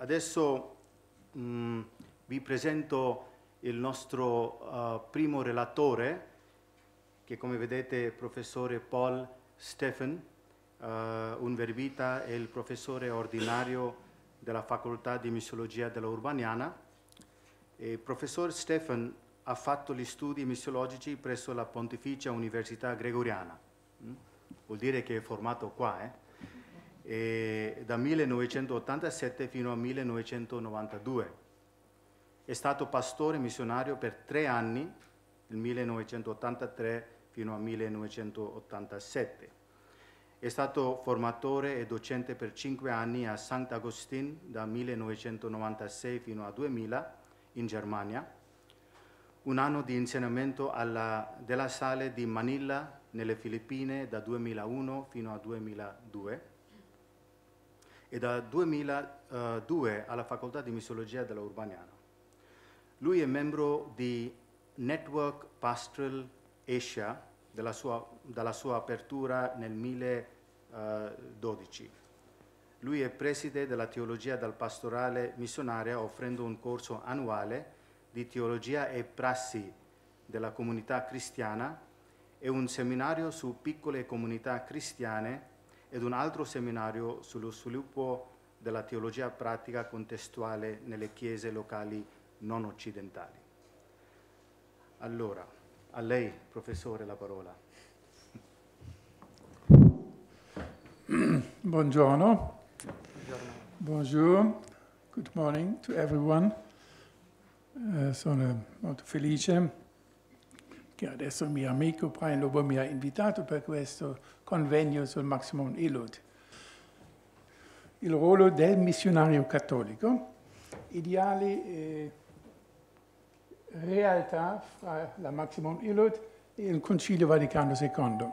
Adesso mh, mm, vi presento il nostro uh, primo relatore, che come vedete è il professore Paul Steffen, uh, un verbita e il professore ordinario della Facoltà di Missiologia della Urbaniana. il professor Steffen ha fatto gli studi missiologici presso la Pontificia Università Gregoriana. Mm? Vuol dire che è formato qua, eh? eh, da 1987 fino a 1992. È stato pastore missionario per tre anni, dal 1983 fino a 1987. È stato formatore e docente per cinque anni a Sant'Agostin da 1996 fino a 2000 in Germania. Un anno di insegnamento alla, della sale di Manila nelle Filippine da 2001 fino a 2002 e dal 2002 eh, alla Facoltà di Missologia della Urbaniana. Lui è membro di Network Pastoral Asia dalla sua, dalla sua apertura nel 2012. Eh, Lui è preside della teologia dal pastorale missionaria offrendo un corso annuale di teologia e prassi della comunità cristiana e un seminario su piccole comunità cristiane ed un altro seminario sullo sviluppo della teologia pratica contestuale nelle chiese locali non occidentali. Allora, a lei, professore, la parola. Buongiorno. Buongiorno. Good morning to everyone. Eh, sono molto felice che adesso il mio amico Brian Lobo mi ha invitato per questo convegno sul Maximum Illud. Il ruolo del missionario cattolico, ideali e eh, realtà fra la Maximum Illud e il Concilio Vaticano II.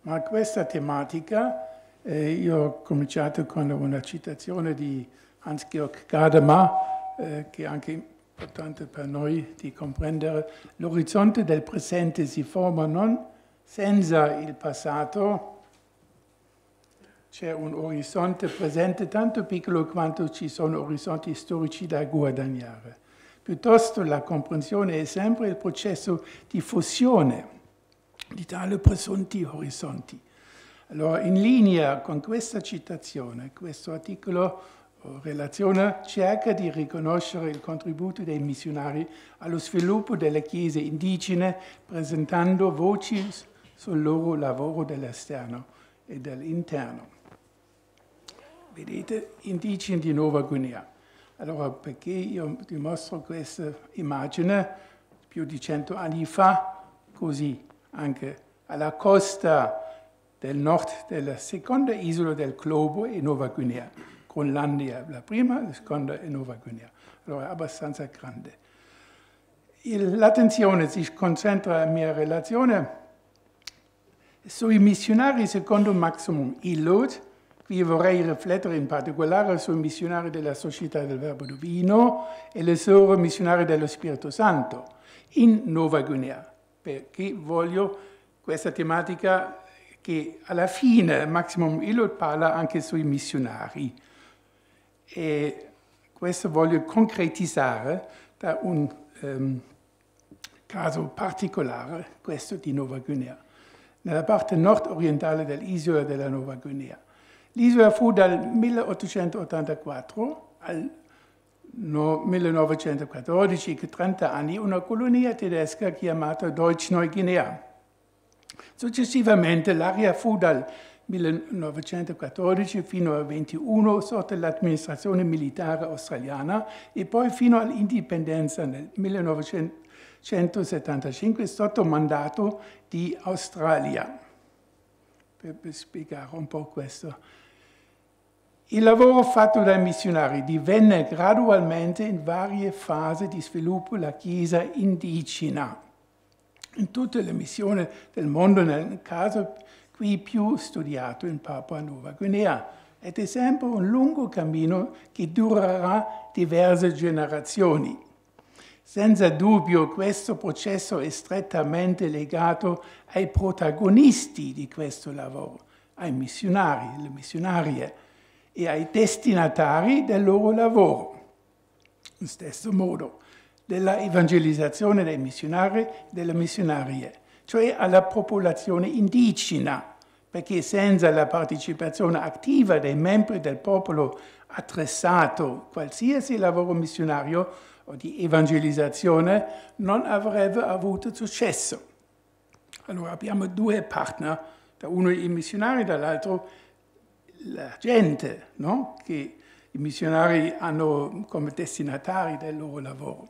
Ma questa tematica, eh, io ho cominciato con una citazione di Hans-Georg Gadamer, eh, che anche importante per noi di comprendere l'orizzonte del presente si forma non senza il passato, c'è un orizzonte presente tanto piccolo quanto ci sono orizzonti storici da guadagnare. Piuttosto la comprensione è sempre il processo di fusione di tali presunti orizzonti. Allora, in linea con questa citazione, questo articolo relazione cerca di riconoscere il contributo dei missionari allo sviluppo delle chiese indigene presentando voci sul loro lavoro dell'esterno e dell'interno. Vedete, indigeni di Nuova Guinea. Allora, perché io vi mostro questa immagine più di cento anni fa, così anche alla costa del nord della seconda isola del globo in Nuova Guinea Groenlandia la prima, la seconda è Nuova Guinea. Allora è abbastanza grande. L'attenzione si concentra, nella mia relazione, sui missionari secondo Maximum Illud. Qui vorrei riflettere in particolare sui missionari della Società del Verbo Divino e le loro missionari dello Spirito Santo in Nuova Guinea, perché voglio questa tematica che alla fine Maximum Illud parla anche sui missionari. E questo voglio concretizzare da un um, caso particolare, questo di Nuova Guinea, nella parte nord-orientale dell'isola della Nuova Guinea. L'isola fu dal 1884 al 1914, 30 anni, una colonia tedesca chiamata Deutsch Neu Guinea. Successivamente l'area fu dal 1914 fino al 21 sotto l'amministrazione militare australiana e poi fino all'indipendenza nel 1975 sotto mandato di Australia. Per, per spiegare un po' questo. Il lavoro fatto dai missionari divenne gradualmente in varie fasi di sviluppo la Chiesa indigena. In tutte le missioni del mondo, nel caso più qui più studiato in Papua Nuova Guinea. Ed è sempre un lungo cammino che durerà diverse generazioni. Senza dubbio questo processo è strettamente legato ai protagonisti di questo lavoro, ai missionari, le missionarie e ai destinatari del loro lavoro. In stesso modo, della evangelizzazione dei missionari e delle missionarie cioè alla popolazione indigena, perché senza la partecipazione attiva dei membri del popolo attrezzato qualsiasi lavoro missionario o di evangelizzazione non avrebbe avuto successo. Allora abbiamo due partner, da uno i missionari, dall'altro la gente, no? che i missionari hanno come destinatari del loro lavoro.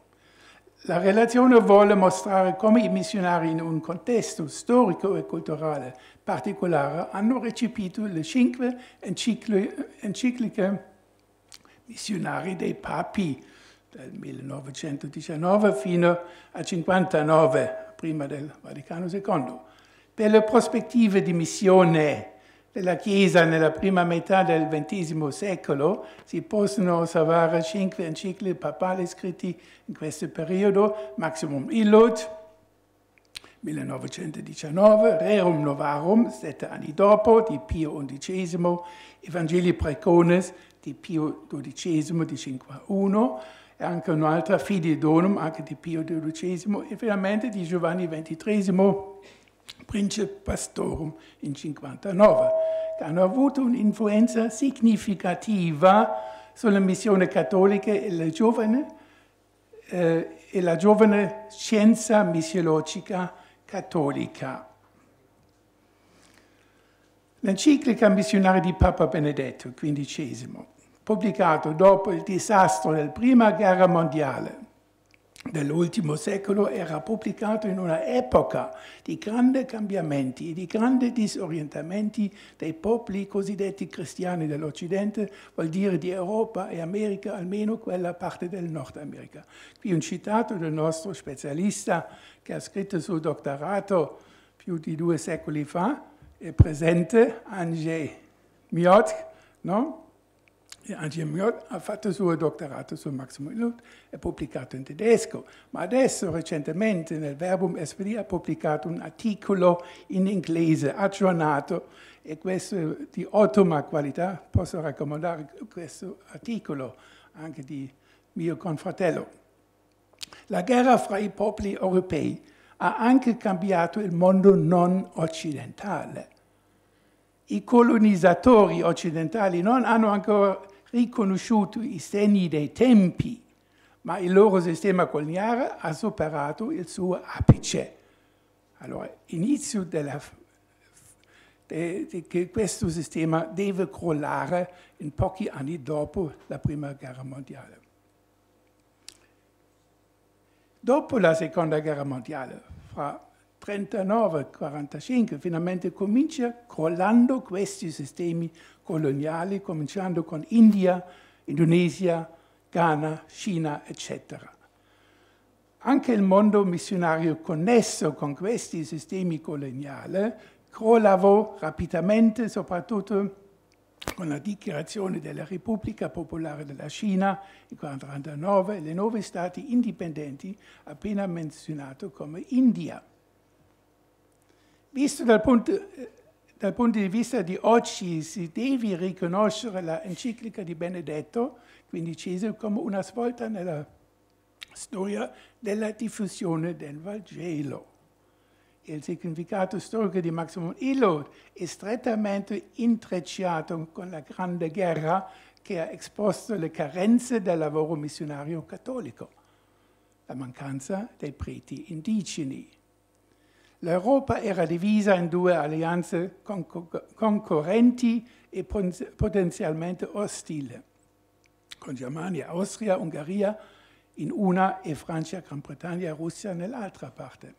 La relazione vuole mostrare come i missionari in un contesto storico e culturale particolare hanno recepito le cinque encicliche missionari dei papi dal 1919 fino al 1959, prima del Vaticano II, per le prospettive di missione della Chiesa nella prima metà del XX secolo si possono osservare cinque encicli papali scritti in questo periodo, Maximum Illud, 1919, Rerum Novarum, sette anni dopo, di Pio XI, Evangeli Precones, di Pio XII, di 5 a 1, e anche un'altra, Fidi Donum, anche di Pio XII, e finalmente di Giovanni XXIII, Princip Pastorum in 59, che hanno avuto un'influenza significativa sulla missione cattolica e la giovane, eh, e la giovane scienza missiologica cattolica. L'enciclica missionaria di Papa Benedetto XV, pubblicato dopo il disastro della Prima Guerra Mondiale, dell'ultimo secolo era pubblicato in un'epoca di grandi cambiamenti e di grandi disorientamenti dei popoli cosiddetti cristiani dell'Occidente, vuol dire di Europa e America, almeno quella parte del Nord America. Qui un citato del nostro specialista che ha scritto sul dottorato più di due secoli fa, è presente, Angé Miot, no? Eh, Angemiot ha fatto il suo dottorato su Maximo Mulut e pubblicato in tedesco, ma adesso recentemente nel Verbum SPD ha pubblicato un articolo in inglese aggiornato e questo di ottima qualità, posso raccomandare questo articolo anche di mio confratello. La guerra fra i popoli europei ha anche cambiato il mondo non occidentale i colonizzatori occidentali non hanno ancora riconosciuto i segni dei tempi, ma il loro sistema coloniale ha superato il suo apice. Allora, inizio della, de, de, che questo sistema deve crollare in pochi anni dopo la Prima Guerra Mondiale. Dopo la Seconda Guerra Mondiale, fra 39, 45, finalmente comincia crollando questi sistemi coloniali, cominciando con India, Indonesia, Ghana, Cina, eccetera. Anche il mondo missionario connesso con questi sistemi coloniali crollava rapidamente, soprattutto con la dichiarazione della Repubblica Popolare della Cina nel 1949 le nuovi stati indipendenti appena menzionato come India. Visto dal punto, dal punto, di vista di oggi, si deve riconoscere l'enciclica di Benedetto XV come una svolta nella storia della diffusione del Vangelo. Il significato storico di Maximum Illo è strettamente intrecciato con la Grande Guerra che ha esposto le carenze del lavoro missionario cattolico, la mancanza dei preti indigeni, L'Europa era divisa in due alleanze concorrenti e potenzialmente ostili, con Germania, Austria, Ungheria in una e Francia, Gran Bretagna e Russia nell'altra parte.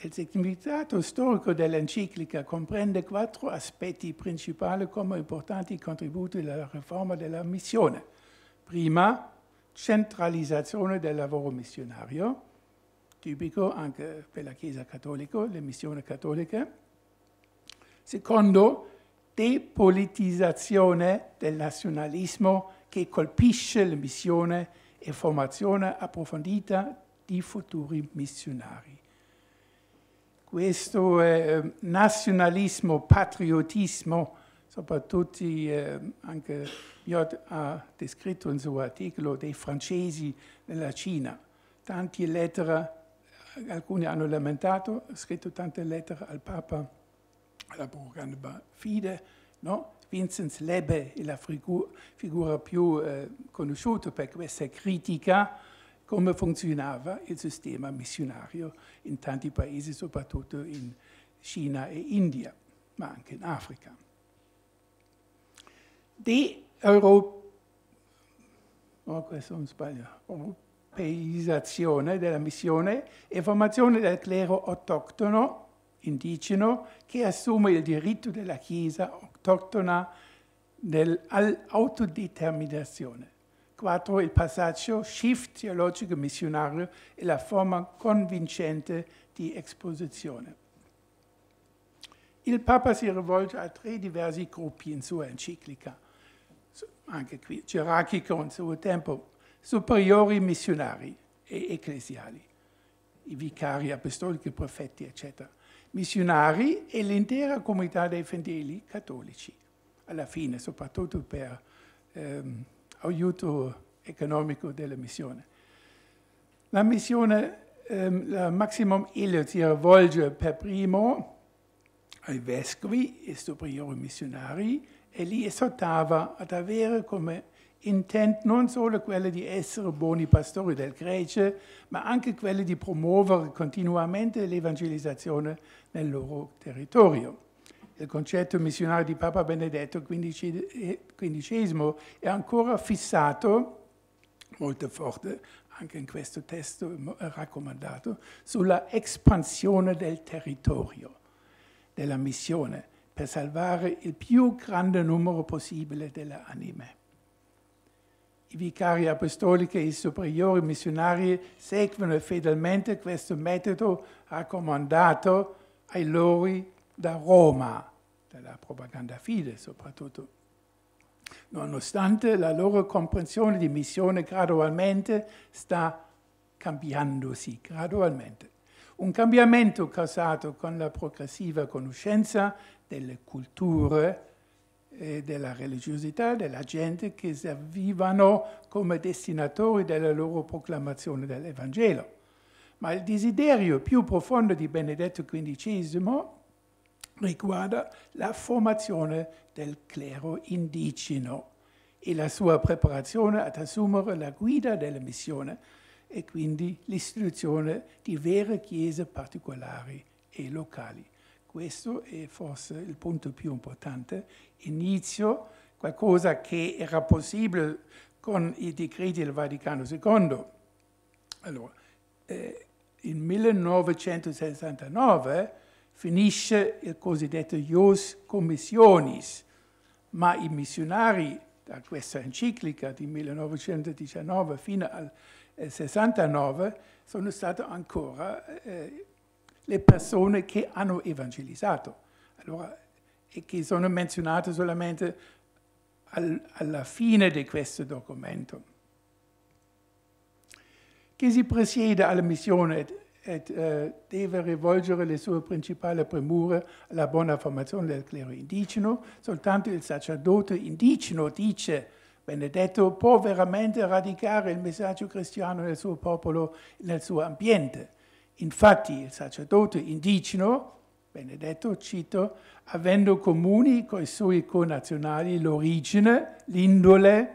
Il significato storico dell'enciclica comprende quattro aspetti principali come importanti contributi alla riforma della missione. Prima, centralizzazione del lavoro missionario, tipico anche per la Chiesa cattolica, le missioni cattoliche. Secondo, depolitizzazione del nazionalismo che colpisce la missione e formazione approfondita di futuri missionari. Questo eh, nazionalismo, patriotismo, soprattutto eh, anche Jot ha descritto in suo articolo dei francesi nella Cina, tante lettere alcuni hanno lamentato, ho scritto tante lettere al Papa, alla programma Fide, no? Vincent Lebe è la figu figura più eh, conosciuta per questa critica come funzionava il sistema missionario in tanti paesi, soprattutto in Cina e India, ma anche in Africa. Di Europa, oh, questo un sbaglio, Europa europeizzazione della missione e formazione del clero autoctono indigeno che assume il diritto della Chiesa autoctona all'autodeterminazione. 4. Il passaggio shift teologico missionario e la forma convincente di esposizione. Il Papa si rivolge a tre diversi gruppi in sua enciclica, anche qui gerarchico in suo tempo, superiori missionari e ecclesiali, i vicari apostolici, prefetti, eccetera, missionari e l'intera comunità dei fedeli cattolici, alla fine, soprattutto per ehm, aiuto economico della missione. La missione, ehm, la Maximum Elio si rivolge per primo ai vescovi e superiori missionari e li esortava ad avere come intent non solo quella di essere buoni pastori del Grece, ma anche quella di promuovere continuamente l'evangelizzazione nel loro territorio. Il concetto missionario di Papa Benedetto XV eh, è ancora fissato, molto forte, anche in questo testo eh, raccomandato, sulla espansione del territorio, della missione, per salvare il più grande numero possibile delle anime. I vicari apostolici e i superiori missionari seguono fedelmente questo metodo raccomandato ai loro da Roma, dalla propaganda fide soprattutto. Nonostante la loro comprensione di missione gradualmente sta cambiandosi, gradualmente. Un cambiamento causato con la progressiva conoscenza delle culture e della religiosità della gente che servivano come destinatori della loro proclamazione dell'Evangelo. Ma il desiderio più profondo di Benedetto XV riguarda la formazione del clero indigeno e la sua preparazione ad assumere la guida della missione e quindi l'istituzione di vere chiese particolari e locali questo è forse il punto più importante, inizio qualcosa che era possibile con i decreti del Vaticano II. Allora, eh, in 1969 finisce il cosiddetto Ios Commissionis, ma i missionari da questa enciclica di 1919 fino al 69 eh, sono stati ancora eh, le persone che hanno evangelizzato allora, e che sono menzionate solamente al, alla fine di questo documento. Chi si presiede alla missione ed, ed eh, deve rivolgere le sue principali premure alla buona formazione del clero indigeno, soltanto il sacerdote indigeno dice Benedetto può veramente radicare il messaggio cristiano nel suo popolo, nel suo ambiente Infatti il sacerdote indigeno, Benedetto, cito, avendo comuni con i suoi connazionali l'origine, l'indole,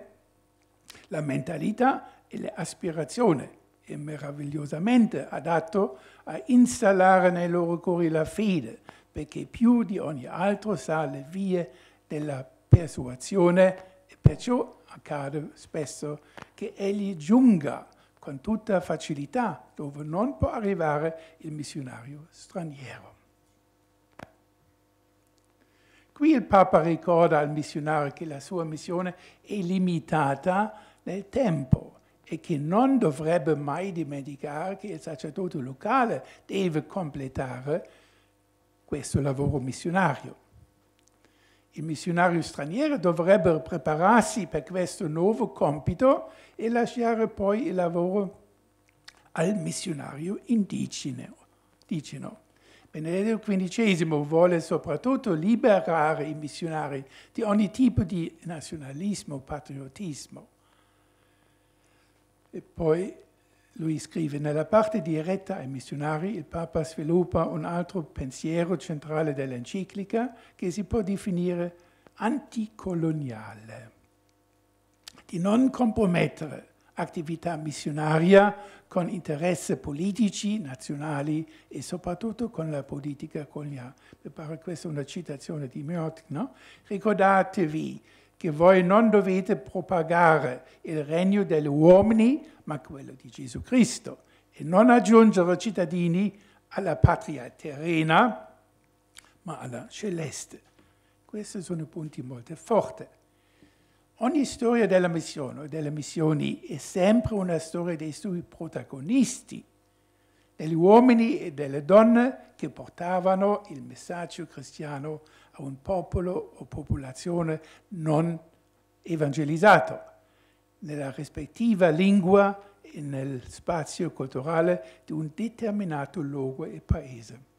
la mentalità e le aspirazioni, e meravigliosamente adatto a installare nei loro cuori la fede, perché più di ogni altro sa le vie della persuasione e perciò accade spesso che egli giunga con tutta facilità dove non può arrivare il missionario straniero. Qui il Papa ricorda al missionario che la sua missione è limitata nel tempo e che non dovrebbe mai dimenticare che il sacerdote locale deve completare questo lavoro missionario. I missionari stranieri dovrebbero prepararsi per questo nuovo compito e lasciare poi il lavoro al missionario indigeno. Benedetto XV vuole soprattutto liberare i missionari di ogni tipo di nazionalismo, patriottismo. E poi lui scrive, nella parte diretta ai missionari il Papa sviluppa un altro pensiero centrale dell'enciclica che si può definire anticoloniale, di non compromettere attività missionaria con interessi politici, nazionali e soprattutto con la politica coloniale. Mi pare questa è una citazione di Miotti, no? Ricordatevi che voi non dovete propagare il regno degli uomini, ma quello di Gesù Cristo, e non aggiungere cittadini alla patria terrena, ma alla celeste. Questi sono punti molto forti. Ogni storia della missione o delle missioni è sempre una storia dei suoi protagonisti, degli uomini e delle donne che portavano il messaggio cristiano un popolo o popolazione non evangelizzato nella rispettiva lingua e nel spazio culturale di un determinato luogo e paese.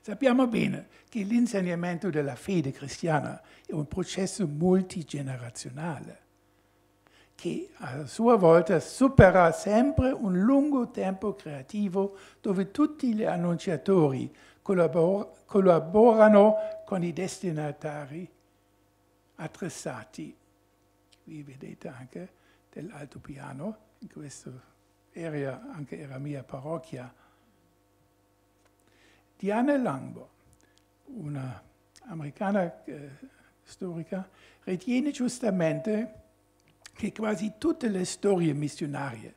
Sappiamo bene che l'insegnamento della fede cristiana è un processo multigenerazionale che a sua volta supera sempre un lungo tempo creativo dove tutti gli annunciatori collaborano con i destinatari attrezzati, qui vedete anche dell'altopiano, in questa area anche era mia parrocchia. Diana Langbo, una americana eh, storica, ritiene giustamente che quasi tutte le storie missionarie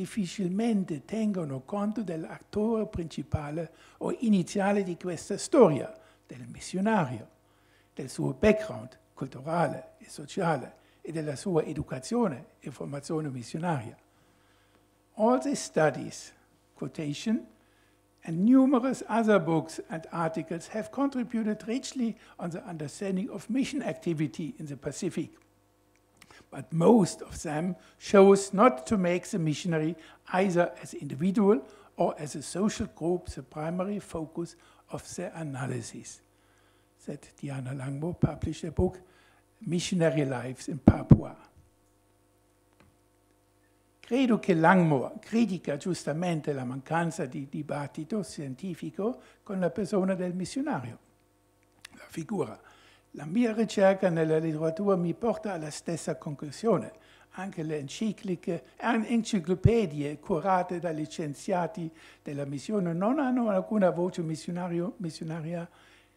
difficilmente tengono conto dell'attore principale o iniziale di questa storia, del missionario, del suo background culturale e sociale e della sua educazione e formazione missionaria. All these studies, quotation, and numerous other books and articles have contributed richly on the understanding of mission activity in the Pacific but most of them chose not to make the missionary either as individual or as a social group the primary focus of their analysis. said Diana Langbo published a book, Missionary Lives in Papua. Credo che Langmore critica giustamente la mancanza di dibattito scientifico con la persona del missionario, la figura La mia ricerca nella letteratura mi porta alla stessa conclusione. Anche le encicliche, enciclopedie curate dagli scienziati della missione non hanno alcuna voce missionaria,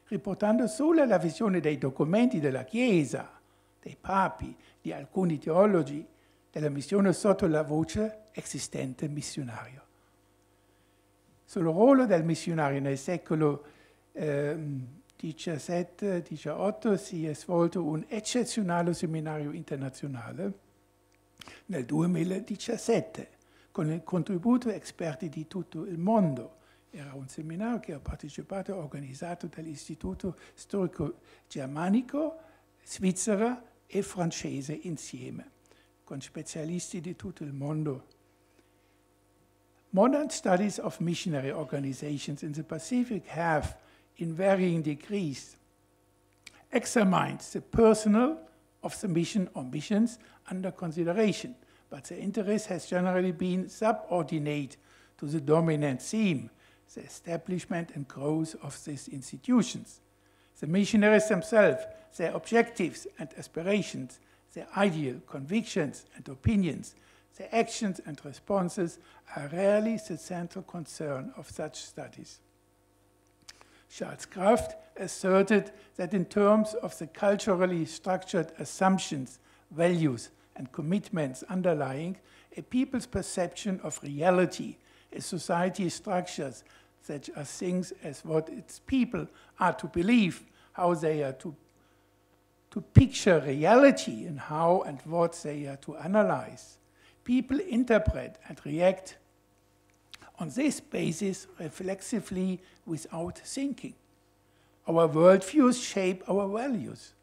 riportando solo la visione dei documenti della Chiesa, dei papi, di alcuni teologi, della missione sotto la voce esistente missionario. Sul ruolo del missionario nel secolo eh, 17, 18 si è svolto un eccezionale seminario internazionale nel 2017 con il contributo di esperti di tutto il mondo. Era un seminario che ho partecipato e organizzato dall'Istituto Storico Germanico, Svizzera e francese insieme, con specialisti di tutto il mondo. Modern studies of missionary organizations in the Pacific have in varying degrees examines the personal of the mission or missions under consideration, but the interest has generally been subordinate to the dominant theme, the establishment and growth of these institutions. The missionaries themselves, their objectives and aspirations, their ideal convictions and opinions, their actions and responses are rarely the central concern of such studies. Charles Kraft asserted that in terms of the culturally structured assumptions, values, and commitments underlying a people's perception of reality, a society's structures, such as things as what its people are to believe, how they are to, to picture reality, and how and what they are to analyze. People interpret and react on this basis reflexively without thinking. Our worldviews shape our values,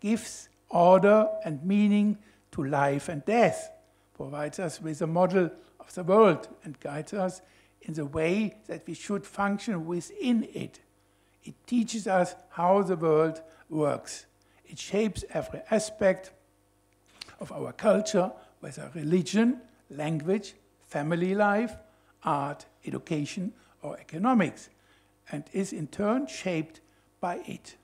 gives order and meaning to life and death, provides us with a model of the world and guides us in the way that we should function within it. It teaches us how the world works. It shapes every aspect of our culture, whether religion, language, family life, art, education, or economics, and is in turn shaped by it.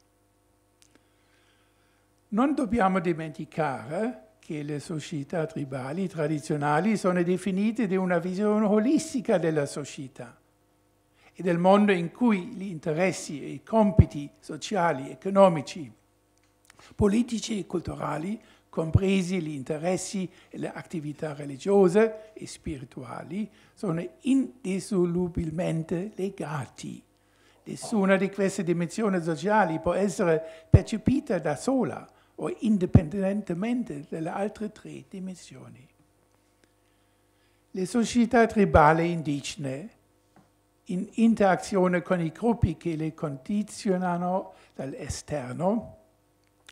Non dobbiamo dimenticare che le società tribali tradizionali sono definite di una visione olistica della società e del mondo in cui gli interessi e i compiti sociali, economici, politici e culturali compresi gli interessi e le attività religiose e spirituali, sono indissolubilmente legati. Nessuna di queste dimensioni sociali può essere percepita da sola o indipendentemente dalle altre tre dimensioni. Le società tribali indigene, in interazione con i gruppi che le condizionano dall'esterno,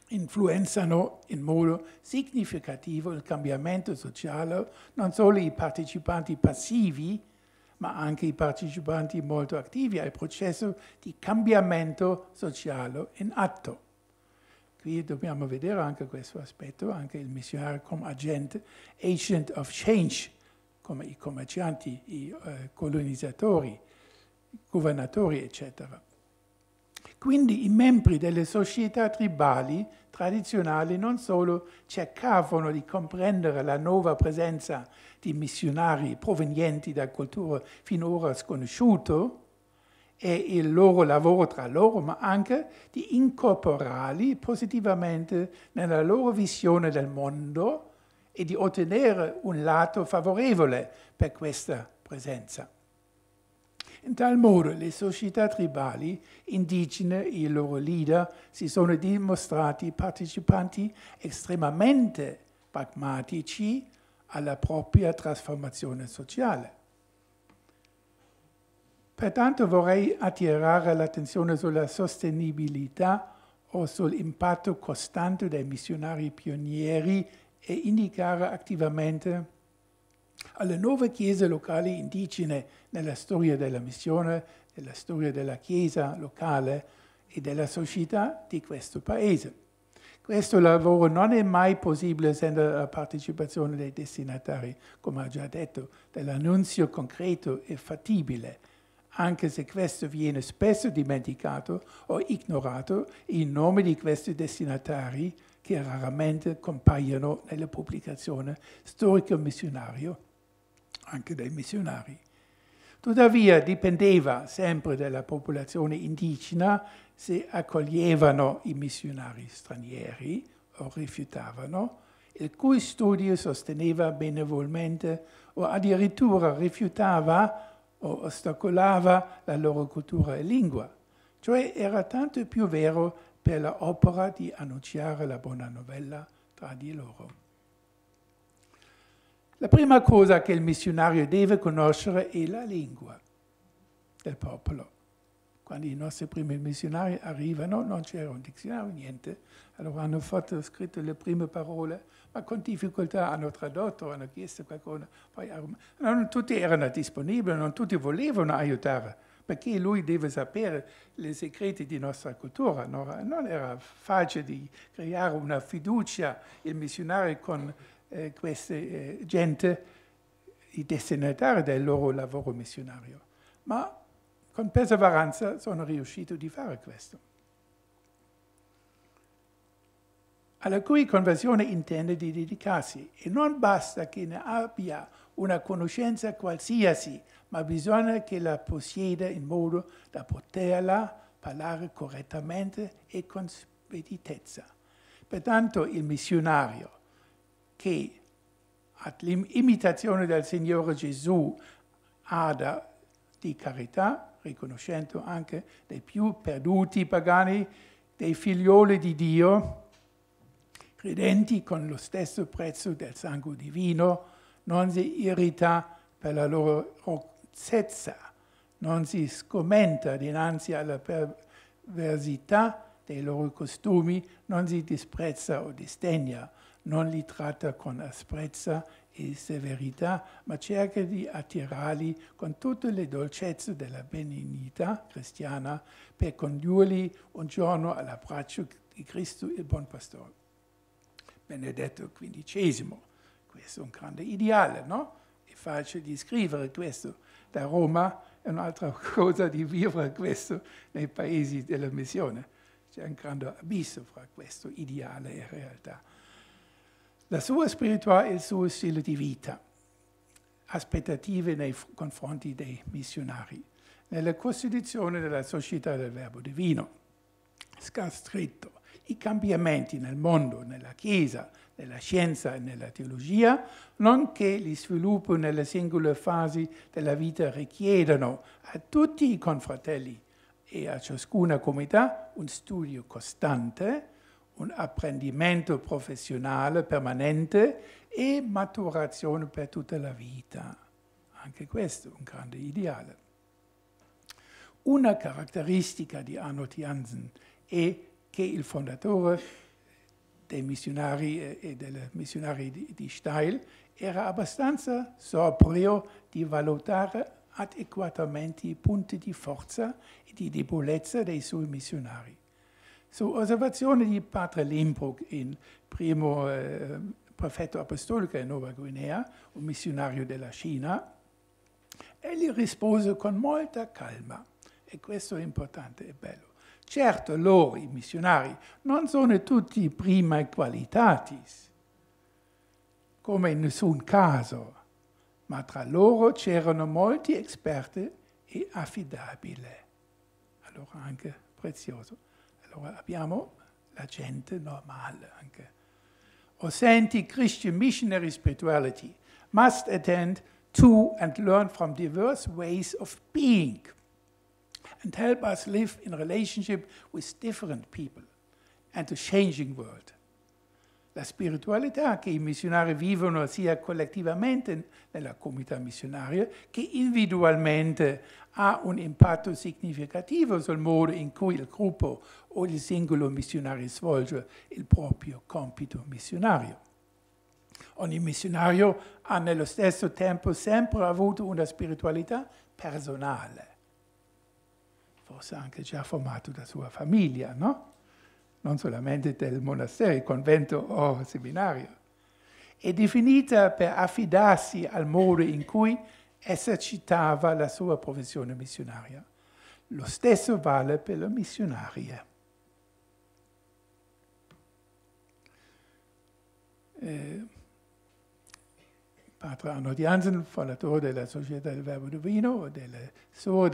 influenzano in modo significativo il cambiamento sociale, non solo i partecipanti passivi, ma anche i partecipanti molto attivi al processo di cambiamento sociale in atto. Qui dobbiamo vedere anche questo aspetto, anche il missionario come agente, agent of change, come i commercianti, i eh, colonizzatori, i governatori, eccetera. Quindi i membri delle società tribali tradizionali non solo cercavano di comprendere la nuova presenza di missionari provenienti da culture finora sconosciute e il loro lavoro tra loro, ma anche di incorporarli positivamente nella loro visione del mondo e di ottenere un lato favorevole per questa presenza. In tal modo le società tribali indigene e i loro leader si sono dimostrati partecipanti estremamente pragmatici alla propria trasformazione sociale. Pertanto vorrei attirare l'attenzione sulla sostenibilità o sull'impatto costante dei missionari pionieri e indicare attivamente alle nuove chiese locali indigene nella storia della missione, nella storia della chiesa locale e della società di questo paese. Questo lavoro non è mai possibile senza la partecipazione dei destinatari, come ho già detto, dell'annunzio concreto e fattibile, anche se questo viene spesso dimenticato o ignorato in nome di questi destinatari che raramente compaiono nella pubblicazione storico-missionario anche dai missionari. Tuttavia dipendeva sempre dalla popolazione indigena se accoglievano i missionari stranieri o rifiutavano, il cui studio sosteneva benevolmente o addirittura rifiutava o ostacolava la loro cultura e lingua. Cioè era tanto più vero per l'opera di annunciare la buona novella tra di loro. La prima cosa che il missionario deve conoscere è la lingua del popolo. Quando i nostri primi missionari arrivano non c'era un dizionario, niente. Allora hanno fatto, scritto le prime parole, ma con difficoltà hanno tradotto, hanno chiesto qualcosa. Poi, non tutti erano disponibili, non tutti volevano aiutare, perché lui deve sapere i segreti di nostra cultura. Non era facile di creare una fiducia, il missionario con eh, questa eh, gente, i destinatari del loro lavoro missionario. Ma con perseveranza sono riuscito a fare questo. alla cui conversione intende di dedicarsi e non basta che ne abbia una conoscenza qualsiasi, ma bisogna che la possieda in modo da poterla parlare correttamente e con speditezza. Pertanto il missionario che all'imitazione del Signore Gesù ada di carità, riconoscendo anche dei più perduti pagani, dei figlioli di Dio, credenti con lo stesso prezzo del sangue divino, non si irrita per la loro rozzezza, non si sgomenta dinanzi alla perversità dei loro costumi, non si disprezza o disdegna non li tratta con asprezza e severità, ma cerca di attirarli con tutte le dolcezze della benignità cristiana per condurli un giorno all'abbraccio di Cristo il buon pastore. Benedetto XV, questo è un grande ideale, no? È facile di scrivere questo da Roma, è un'altra cosa di vivere questo nei paesi della missione. C'è un grande abisso fra questo ideale e realtà la sua spiritualità e il suo stile di vita, aspettative nei confronti dei missionari, nella costituzione della società del Verbo Divino, scastretto, i cambiamenti nel mondo, nella Chiesa, nella scienza e nella teologia, nonché gli sviluppi nelle singole fasi della vita richiedono a tutti i confratelli e a ciascuna comunità un studio costante un apprendimento professionale permanente e maturazione per tutta la vita. Anche questo è un grande ideale. Una caratteristica di Arnold Jansen è che il fondatore dei missionari eh, e delle missionari di, di Steil era abbastanza sobrio di valutare adeguatamente i punti di forza e di debolezza dei suoi missionari. Su osservazione di Padre Limbrook, il primo eh, prefetto apostolico in Nuova Guinea, un missionario della Cina, egli rispose con molta calma, e questo è importante e bello. Certo, loro, i missionari, non sono tutti prima qualitatis, come in nessun caso, ma tra loro c'erano molti esperti e affidabili. Allora anche prezioso. Allora abbiamo la gente normale anche. Authentic Christian missionary spirituality must attend to and learn from diverse ways of being and help us live in relationship with different people and the changing world. La spiritualità che i missionari vivono sia collettivamente nella comunità missionaria che individualmente ha un impatto significativo sul modo in cui il gruppo o il singolo missionario svolge il proprio compito missionario. Ogni missionario ha nello stesso tempo sempre avuto una spiritualità personale, forse anche già formato da sua famiglia, no? non solamente del monastero, convento o seminario. È definita per affidarsi al modo in cui esercitava la sua professione missionaria. Lo stesso vale per le missionarie. Eh, padre Arno Jansen, fondatore della Società del Verbo Divino e del Suo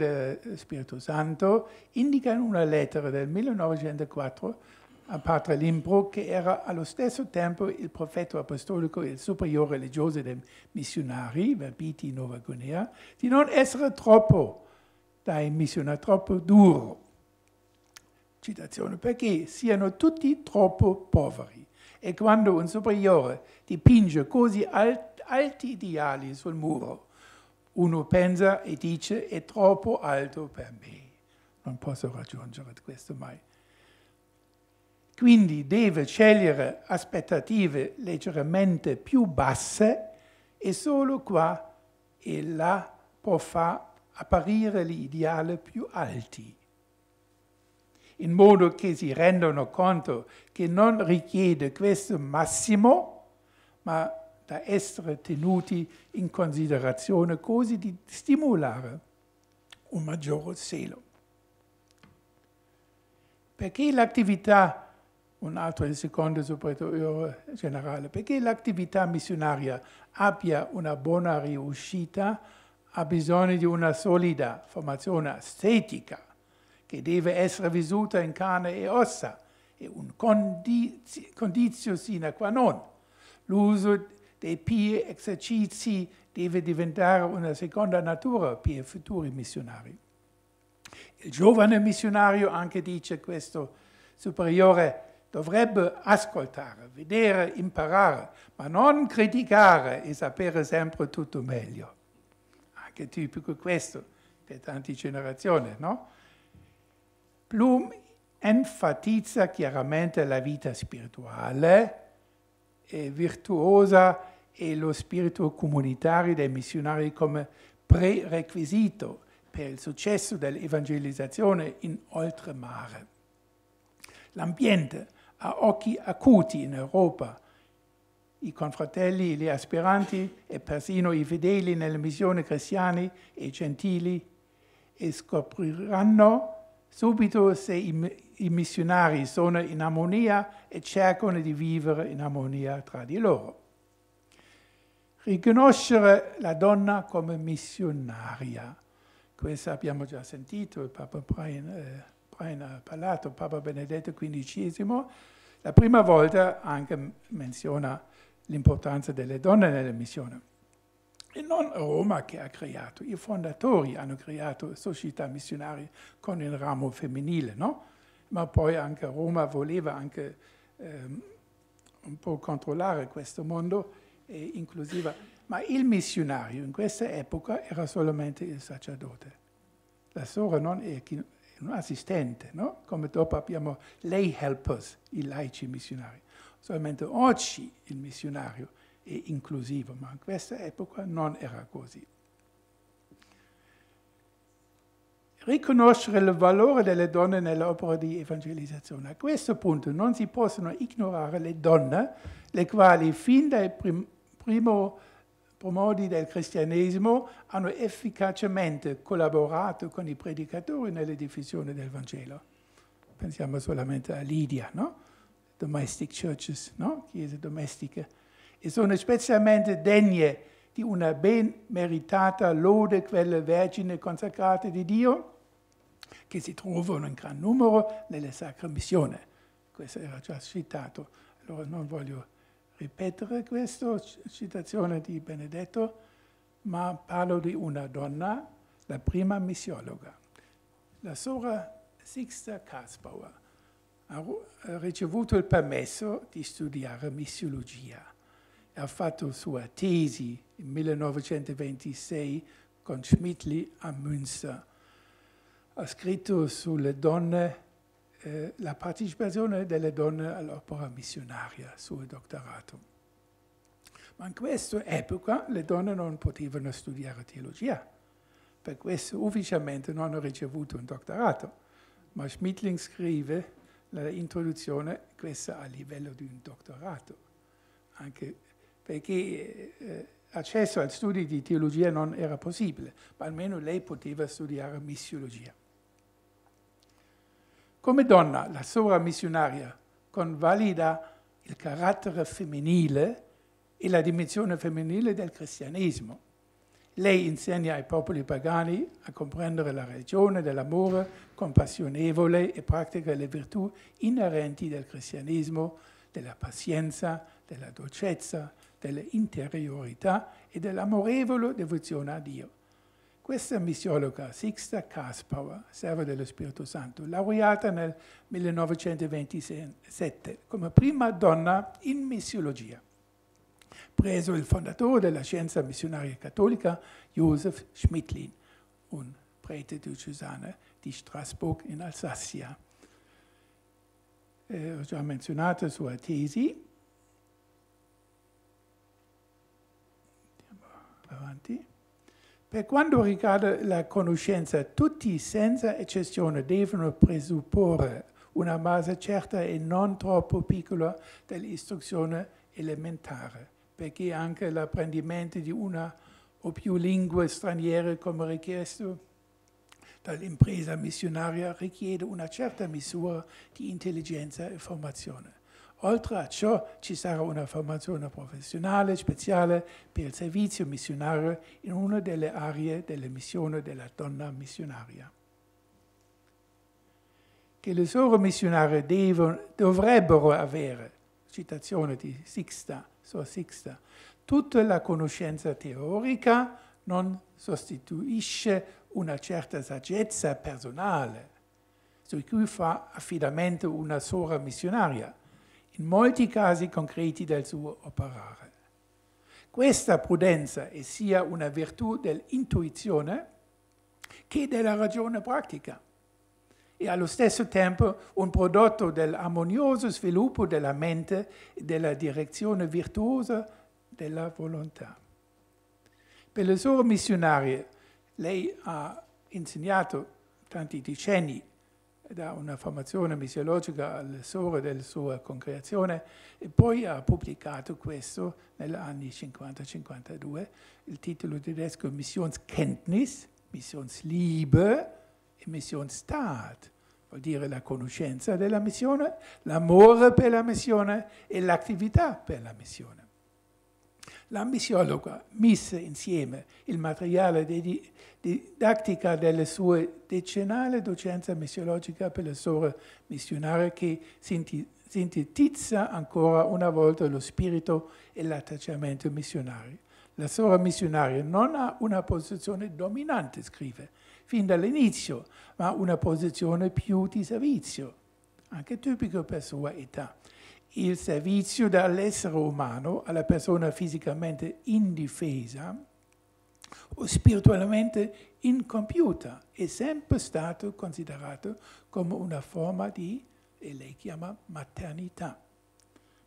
Spirito Santo, indica in una lettera del 1904 a Patra Limbro, che era allo stesso tempo il profeta apostolico e il superiore religioso dei missionari rapiti in Nuova Guinea, di non essere troppo dai missionari, troppo duro. Citazione, perché siano tutti troppo poveri. E quando un superiore dipinge così alti ideali sul muro, uno pensa e dice è troppo alto per me, non posso raggiungere questo mai. Quindi deve scegliere aspettative leggermente più basse e solo qua e là può far apparire gli ideali più alti, in modo che si rendano conto che non richiede questo massimo, ma da essere tenuti in considerazione così di stimolare un maggiore zelo. Perché l'attività un altro il secondo superiore eh, generale. Perché l'attività missionaria abbia una buona riuscita ha bisogno di una solida formazione estetica che deve essere vissuta in carne e ossa, è un condizio, condizio sine qua non. L'uso dei pie esercizi deve diventare una seconda natura per i futuri missionari. Il giovane missionario anche dice questo superiore dovrebbe ascoltare, vedere, imparare, ma non criticare e sapere sempre tutto meglio. Anche tipico questo per tante generazioni, no? Bloom enfatizza chiaramente la vita spirituale e eh, virtuosa e lo spirito comunitario dei missionari come prerequisito per il successo dell'evangelizzazione in oltremare. L'ambiente a occhi acuti in Europa. I confratelli, gli aspiranti e persino i fedeli nelle missioni cristiane e gentili e scopriranno subito se i, i missionari sono in armonia e cercano di vivere in armonia tra di loro. Riconoscere la donna come missionaria. Questo abbiamo già sentito, il Papa Brian, eh, Brian ha parlato, Papa Benedetto XV, la prima volta anche menziona l'importanza delle donne nella missione. E non Roma che ha creato, i fondatori hanno creato società missionarie con il ramo femminile, no? ma poi anche Roma voleva anche ehm, un po' controllare questo mondo e inclusiva. Ma il missionario in questa epoca era solamente il sacerdote. La sora non è chi no? assistente, no? come dopo abbiamo lei helpers, i laici missionari. Solamente oggi il missionario è inclusivo, ma in questa epoca non era così. Riconoscere il valore delle donne nell'opera di evangelizzazione. A questo punto non si possono ignorare le donne, le quali fin dal prim primo promodi del cristianesimo hanno efficacemente collaborato con i predicatori nella diffusione del Vangelo. Pensiamo solamente a Lidia, no? Domestic churches, no? Chiese domestiche. E sono specialmente degne di una ben meritata lode quelle vergini consacrate di Dio che si trovano in gran numero nelle sacre missioni. Questo era già citato, allora non voglio ripetere questa citazione di Benedetto, ma parlo di una donna, la prima missiologa. La sora Sixta Kasbauer ha ricevuto il permesso di studiare missiologia. Ha fatto sua tesi nel 1926 con Schmidli a Münster. Ha scritto sulle donne eh, la partecipazione delle donne all'opera missionaria sul dottorato. Ma in questa epoca le donne non potevano studiare teologia, per questo ufficialmente non hanno ricevuto un dottorato. Ma Schmidling scrive l'introduzione, questa a livello di un dottorato, anche perché eh, accesso al studio di teologia non era possibile, ma almeno lei poteva studiare missiologia. Come donna, la sora missionaria convalida il carattere femminile e la dimensione femminile del cristianesimo. Lei insegna ai popoli pagani a comprendere la ragione dell'amore compassionevole e pratica le virtù inerenti del cristianesimo, della pazienza, della dolcezza, dell'interiorità e dell'amorevole devozione a Dio. Questa missiologa, Sixta Kaspava, serva dello Spirito Santo, laureata nel 1927 come prima donna in missiologia, preso il fondatore della scienza missionaria cattolica, Joseph Schmidlin, un prete di diocesano di Strasbourg in Alsazia. Eh, ho già menzionato la sua tesi. Andiamo avanti. Per quanto riguarda la conoscenza, tutti senza eccezione devono presupporre una base certa e non troppo piccola dell'istruzione elementare, perché anche l'apprendimento di una o più lingue straniere come richiesto dall'impresa missionaria richiede una certa misura di intelligenza e formazione. Oltre a ciò ci sarà una formazione professionale speciale per il servizio missionario in una delle aree delle missioni della donna missionaria. Che le sore missionarie devono, dovrebbero avere, citazione di Sixta, Sor Sixta, tutta la conoscenza teorica non sostituisce una certa saggezza personale, su cui fa affidamento una sora missionaria in molti casi concreti del suo operare. Questa prudenza è sia una virtù dell'intuizione che della ragione pratica e allo stesso tempo un prodotto dell'armonioso sviluppo della mente e della direzione virtuosa della volontà. Per le sue missionarie lei ha insegnato tanti decenni da una formazione missiologica al sole della sua congregazione e poi ha pubblicato questo negli anni 50-52, il titolo tedesco Missionskenntnis, Missionsliebe e Missionsstaat, vuol dire la conoscenza della missione, l'amore per la missione e l'attività per la missione. L'ambisiologa mise insieme il materiale didattico delle sue decennale docenza missiologica per la sore missionaria che sintetizza ancora una volta lo spirito e l'attacciamento missionario. La sora missionaria non ha una posizione dominante, scrive, fin dall'inizio, ma una posizione più di servizio, anche tipico per sua età il servizio dall'essere umano alla persona fisicamente indifesa o spiritualmente incompiuta è sempre stato considerato come una forma di, e lei chiama, maternità.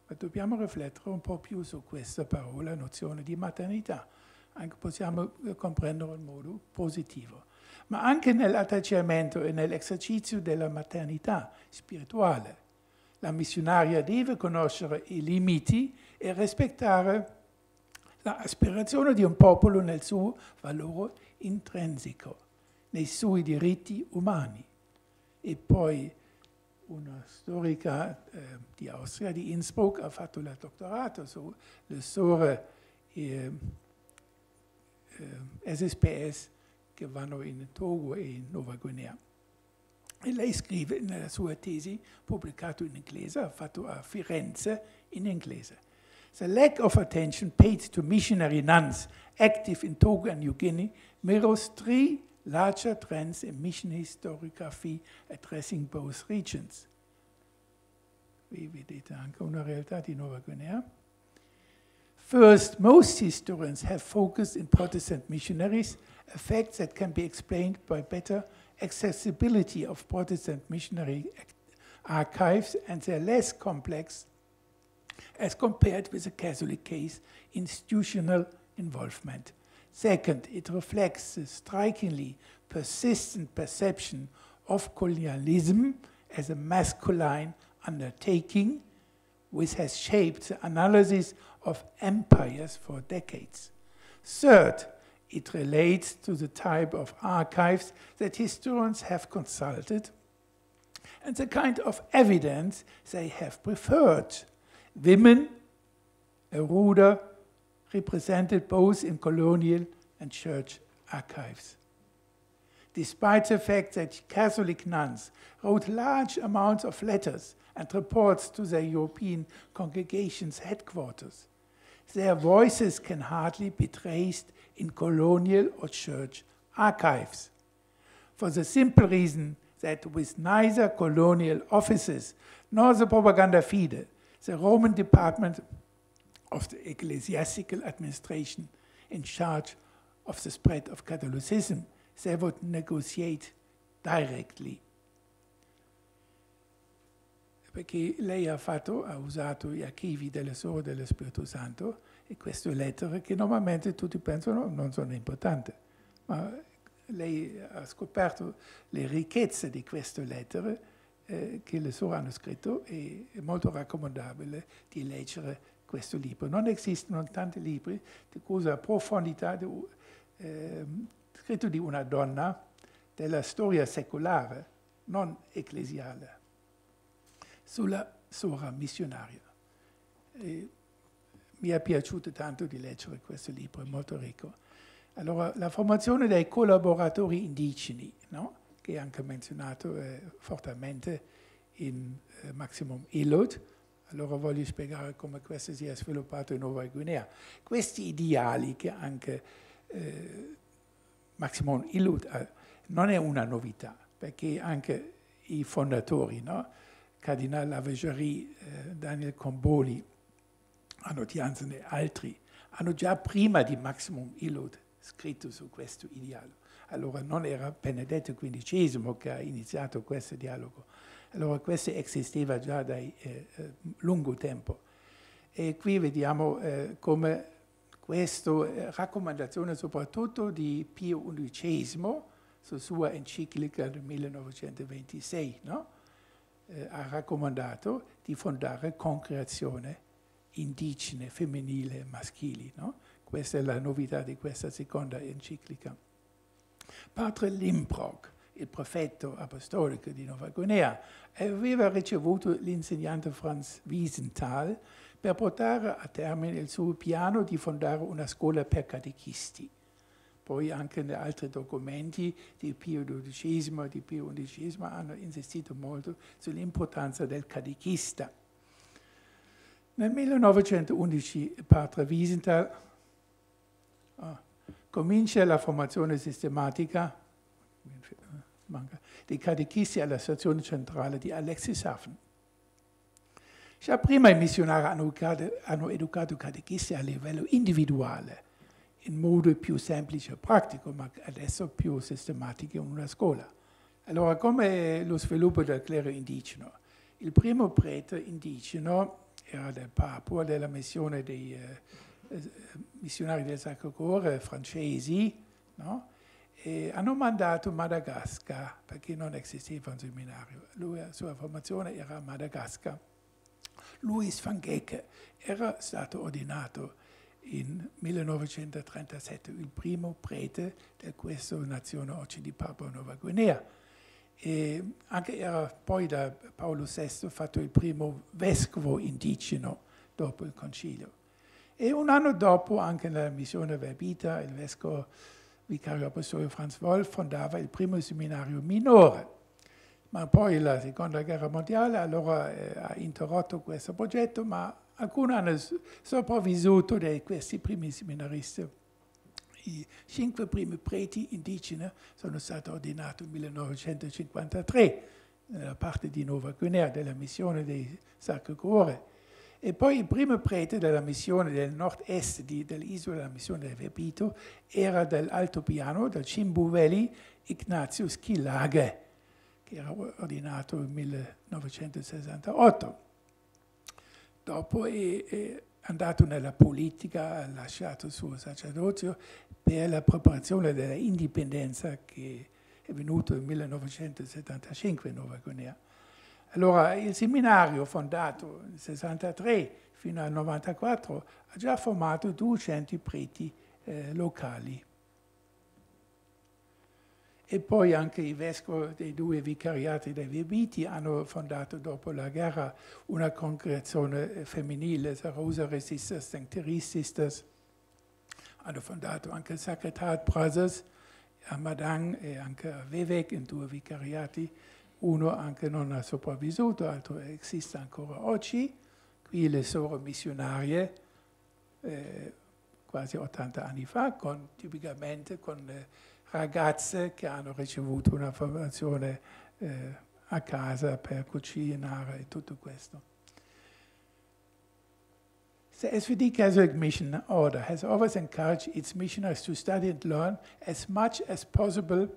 Ma dobbiamo riflettere un po' più su questa parola, nozione di maternità. Anche possiamo eh, comprendere in modo positivo. Ma anche nell'attacciamento e nell'esercizio della maternità spirituale, la missionaria deve conoscere i limiti e rispettare l'aspirazione di un popolo nel suo valore intrinseco, nei suoi diritti umani. E poi una storica eh, di Austria, di Innsbruck, ha fatto il dottorato sulle sore eh, eh, SSPS che vanno in Togo e in Nuova Guinea. E lei scrive nella sua tesi, pubblicato in inglese, ha a Firenze in inglese. The lack of attention paid to missionary nuns active in Togo and New Guinea mirrors three larger trends in mission historiography addressing both regions. Qui vedete anche una realtà di Nuova Guinea. First, most historians have focused in Protestant missionaries, a fact that can be explained by better accessibility of Protestant missionary archives and they're less complex as compared with a Catholic case institutional involvement. Second, it reflects the strikingly persistent perception of colonialism as a masculine undertaking, which has shaped the analysis of empires for decades. Third, it relates to the type of archives that historians have consulted and the kind of evidence they have preferred. Women, a ruder, represented both in colonial and church archives. Despite the fact that Catholic nuns wrote large amounts of letters and reports to their European congregations' headquarters, their voices can hardly be traced in colonial or church archives. For the simple reason that with neither colonial offices nor the propaganda fide, the Roman department of the ecclesiastical administration in charge of the spread of Catholicism, they would negotiate directly perché lei ha, fatto, ha usato gli archivi delle sore dello Spirito Santo e queste lettere che normalmente tutti pensano non sono importanti, ma lei ha scoperto le ricchezze di queste lettere eh, che le sore hanno scritto e è molto raccomandabile di leggere questo libro. Non esistono tanti libri di cosa profondità di, eh, scritto di una donna della storia secolare, non ecclesiale sulla sora missionaria. E mi è piaciuto tanto di leggere questo libro, è molto ricco. Allora, la formazione dei collaboratori indigeni, no? che è anche menzionato eh, fortemente in eh, Maximum Illud, allora voglio spiegare come questo si è sviluppato in Nuova Guinea. Questi ideali che anche eh, Maximum Illud ha, eh, non è una novità, perché anche i fondatori, no? Cardinale Lavegerie, eh, Daniel Comboli, Arnold Janssen e altri, hanno già prima di Maximum Illud scritto su questo ideale. Allora non era Benedetto XV che ha iniziato questo dialogo, allora questo esisteva già da eh, eh, lungo tempo. E qui vediamo eh, come questa eh, raccomandazione soprattutto di Pio XI, su sua enciclica del 1926, no? eh, ha raccomandato di fondare concreazione indigene, femminile, maschili. No? Questa è la novità di questa seconda enciclica. Padre Limbrock, il prefetto apostolico di Nuova Guinea, aveva ricevuto l'insegnante Franz Wiesenthal per portare a termine il suo piano di fondare una scuola per catechisti poi anche in altri documenti di Pio XII di Pio XI hanno insistito molto sull'importanza del catechista. Nel 1911 Patra Wiesenthal oh, comincia la formazione sistematica dei catechisti alla stazione Centrale di Alexishafen. Già prima i missionari hanno educato, hanno educato catechisti a livello individuale, in modo più semplice e pratico, ma adesso più sistematico in una scuola. Allora, come lo sviluppo del clero indigeno? Il primo prete indigeno era del Papua, della missione dei eh, eh, missionari del Sacro Cuore francesi, no? E hanno mandato Madagascar perché non esisteva un seminario. Lui, la sua formazione era a Madagascar. Luis van Gecke era stato ordinato in 1937 il primo prete di questa nazione oggi di Papua Nuova Guinea. E anche era poi da Paolo VI fatto il primo vescovo indigeno dopo il concilio. E un anno dopo, anche nella missione Verbita, il vescovo vicario apostolico Franz Wolf fondava il primo seminario minore. Ma poi la seconda guerra mondiale allora eh, ha interrotto questo progetto, ma alcuni hanno sopravvissuto di questi primi seminaristi. I cinque primi preti indigeni sono stati ordinati nel 1953 nella parte di Nuova Guinea della missione dei Sacro Cuore. E poi il primo prete della missione del nord-est dell'isola della missione del Vepito era dell'altopiano, del Cimbuveli, Valley, Ignazio Schilage, che era ordinato nel 1968 dopo è, è andato nella politica, ha lasciato il suo sacerdozio per la preparazione dell'indipendenza che è venuto nel 1975 in Nuova Guinea. Allora il seminario fondato nel 1963 fino al 1994 ha già formato 200 preti eh, locali e poi anche i vescovi dei due vicariati dei Vibiti hanno fondato dopo la guerra una congregazione eh, femminile, la Rosary Sisters, Rosaresistas, Sisters, hanno fondato anche il Sacretariat Brothers a Madang e anche a Vevec in due vicariati, uno anche non ha sopravvissuto, l'altro esiste ancora oggi, qui le sore missionarie eh, quasi 80 anni fa, con, tipicamente con... Eh, ragazze che hanno ricevuto una formazione eh, a casa per cucinare e tutto questo. The SVD Catholic Mission Order has always encouraged its missionaries to study and learn as much as possible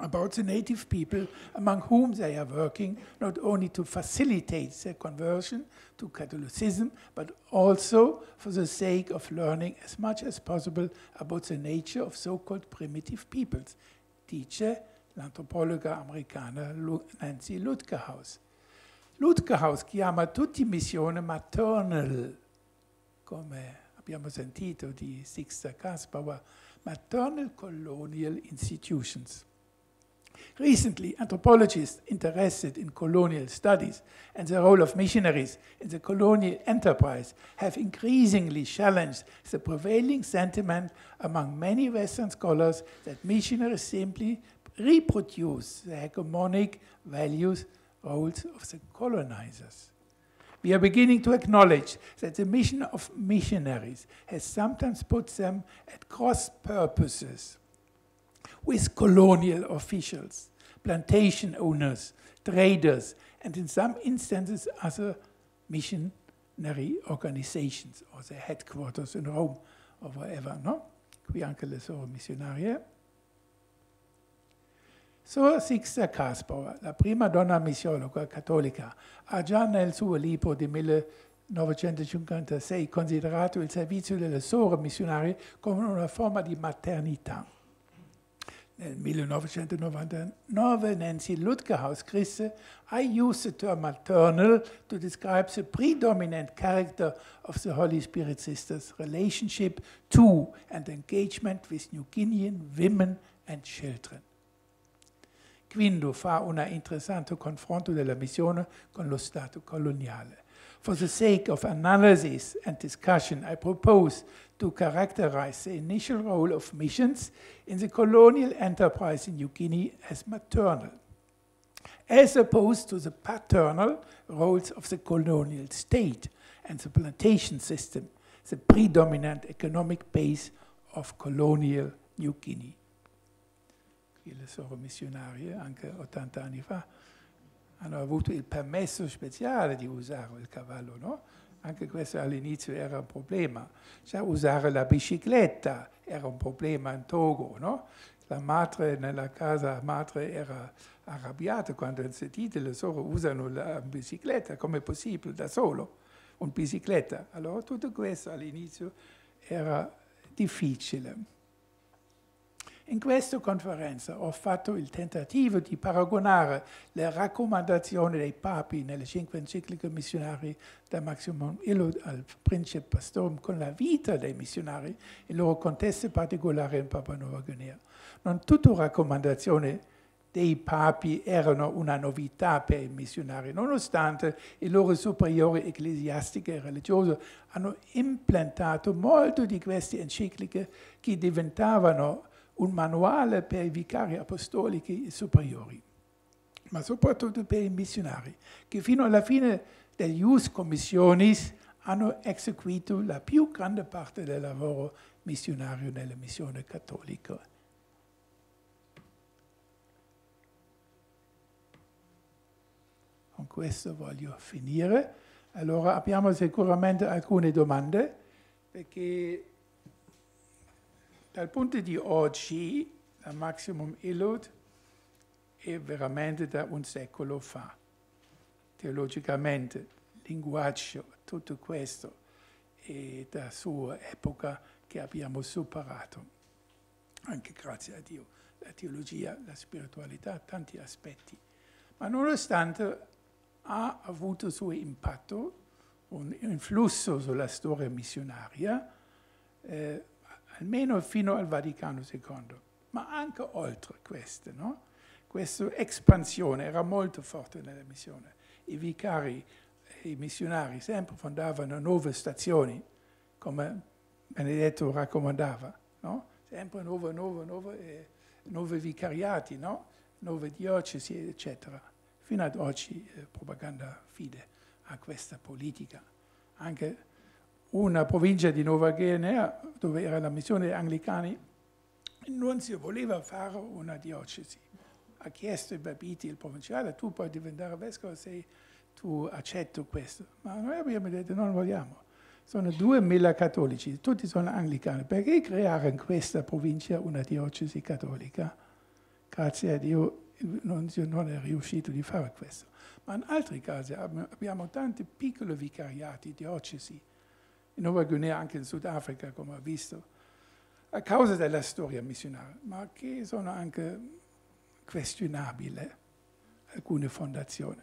about the native people among whom they are working, not only to facilitate their conversion to Catholicism, but also for the sake of learning as much as possible about the nature of so-called primitive peoples, teacher, l'antropologa americana Nancy Lutkehaus. Lutkehaus chiama tutti missione maternal, come abbiamo sentito di Sixta Kaspauer, maternal colonial institutions. Recently, anthropologists interested in colonial studies and the role of missionaries in the colonial enterprise have increasingly challenged the prevailing sentiment among many Western scholars that missionaries simply reproduce the hegemonic values roles of the colonizers. We are beginning to acknowledge that the mission of missionaries has sometimes put them at cross purposes with colonial officials, plantation owners, traders, and in some instances other missionary organizations or their headquarters in Rome or wherever, no? Qui anche le sue missionarie. So Sixta Caspora, la prima donna missiologa cattolica, ha già nel suo libro di 1956 considerato il servizio delle sore missionarie come una forma di maternità. 1999, er Nancy Ludgerhaus Grisse, I use the term maternal to describe the predominant character of the Holy Spirit Sisters' relationship to and engagement with New Guinean women and children. Quindi fa una er interessante confronto della missione con lo Stato coloniale. For the sake of analysis and discussion, I propose to characterize the initial role of missions in the colonial enterprise in New Guinea as maternal, as opposed to the paternal roles of the colonial state and the plantation system, the predominant economic base of colonial New Guinea. Quelle sono missionarie anche 80 anni fa. hanno avuto il permesso speciale di usare il cavallo, no? Anche questo all'inizio era un problema. Cioè, usare la bicicletta era un problema in Togo, no? La madre nella casa madre era arrabbiata quando ha sentito che sorelle usano la bicicletta, come è possibile, da solo, un bicicletta. Allora tutto questo all'inizio era difficile. In questa conferenza ho fatto il tentativo di paragonare le raccomandazioni dei papi nelle cinque encicliche missionari da Maximum Illo al Principe Pastorum con la vita dei missionari e il loro contesto particolare in Papua Nuova Guinea. Non tutte raccomandazioni dei papi erano una novità per i missionari, nonostante i loro superiori ecclesiastiche e religiosi hanno implantato molte di queste encicliche che diventavano un manuale per i vicari apostolici e superiori, ma soprattutto per i missionari, che fino alla fine degli US Commissionis hanno eseguito la più grande parte del lavoro missionario nella missione cattolica. Con questo voglio finire. Allora abbiamo sicuramente alcune domande, perché dal punto di oggi, la Maximum Illud è veramente da un secolo fa. Teologicamente, linguaggio, tutto questo è da sua epoca che abbiamo superato, anche grazie a Dio, la teologia, la spiritualità, tanti aspetti. Ma nonostante ha avuto il suo impatto, un influsso sulla storia missionaria, eh, almeno fino al Vaticano II, ma anche oltre questo. No? Questa espansione era molto forte nella missione. I vicari e i missionari sempre fondavano nuove stazioni, come Benedetto raccomandava, no? sempre nuove, nuove, nuove, nuove vicariati, no? nuove diocesi, eccetera. Fino ad oggi eh, propaganda fide a questa politica, anche una provincia di Nuova Guinea, dove era la missione degli anglicani, non si voleva fare una diocesi. Ha chiesto ai babiti il provinciale, tu puoi diventare vescovo se tu accetti questo. Ma noi abbiamo detto non vogliamo. Sono 2.000 cattolici, tutti sono anglicani. Perché creare in questa provincia una diocesi cattolica? Grazie a Dio non, non è riuscito a fare questo. Ma in altri casi abbiamo tanti piccoli vicariati, diocesi, in Nuova Guinea, anche in Sudafrica, come ho visto, a causa della storia missionaria, ma che sono anche questionabili alcune fondazioni.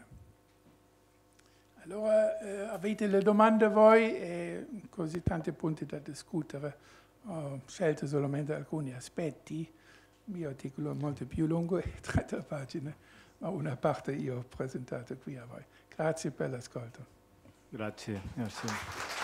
Allora eh, avete le domande voi e così tanti punti da discutere. Ho scelto solamente alcuni aspetti. Il mio articolo è molto più lungo, 30 pagine, ma una parte io ho presentato qui a voi. Grazie per l'ascolto. Grazie. Grazie.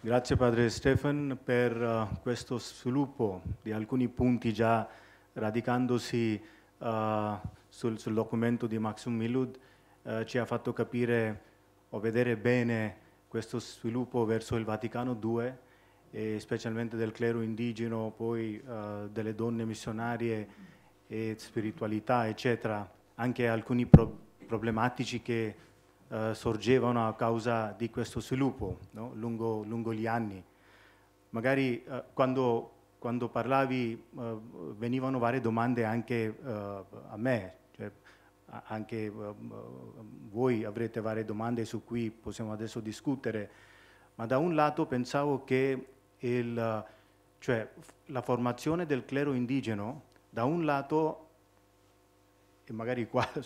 Grazie Padre Stefan per eh, questo sviluppo di alcuni punti già radicandosi uh, sul, sul, documento di Maxim Milud, uh, ci ha fatto capire o vedere bene questo sviluppo verso il Vaticano II, e specialmente del clero indigeno, poi uh, delle donne missionarie e spiritualità, eccetera, anche alcuni pro problematici che eh, sorgevano a causa di questo sviluppo no? lungo, lungo, gli anni. Magari eh, quando, quando, parlavi eh, venivano varie domande anche eh, a me, cioè, anche eh, voi avrete varie domande su cui possiamo adesso discutere, ma da un lato pensavo che il, cioè, la formazione del clero indigeno, da un lato, e magari qua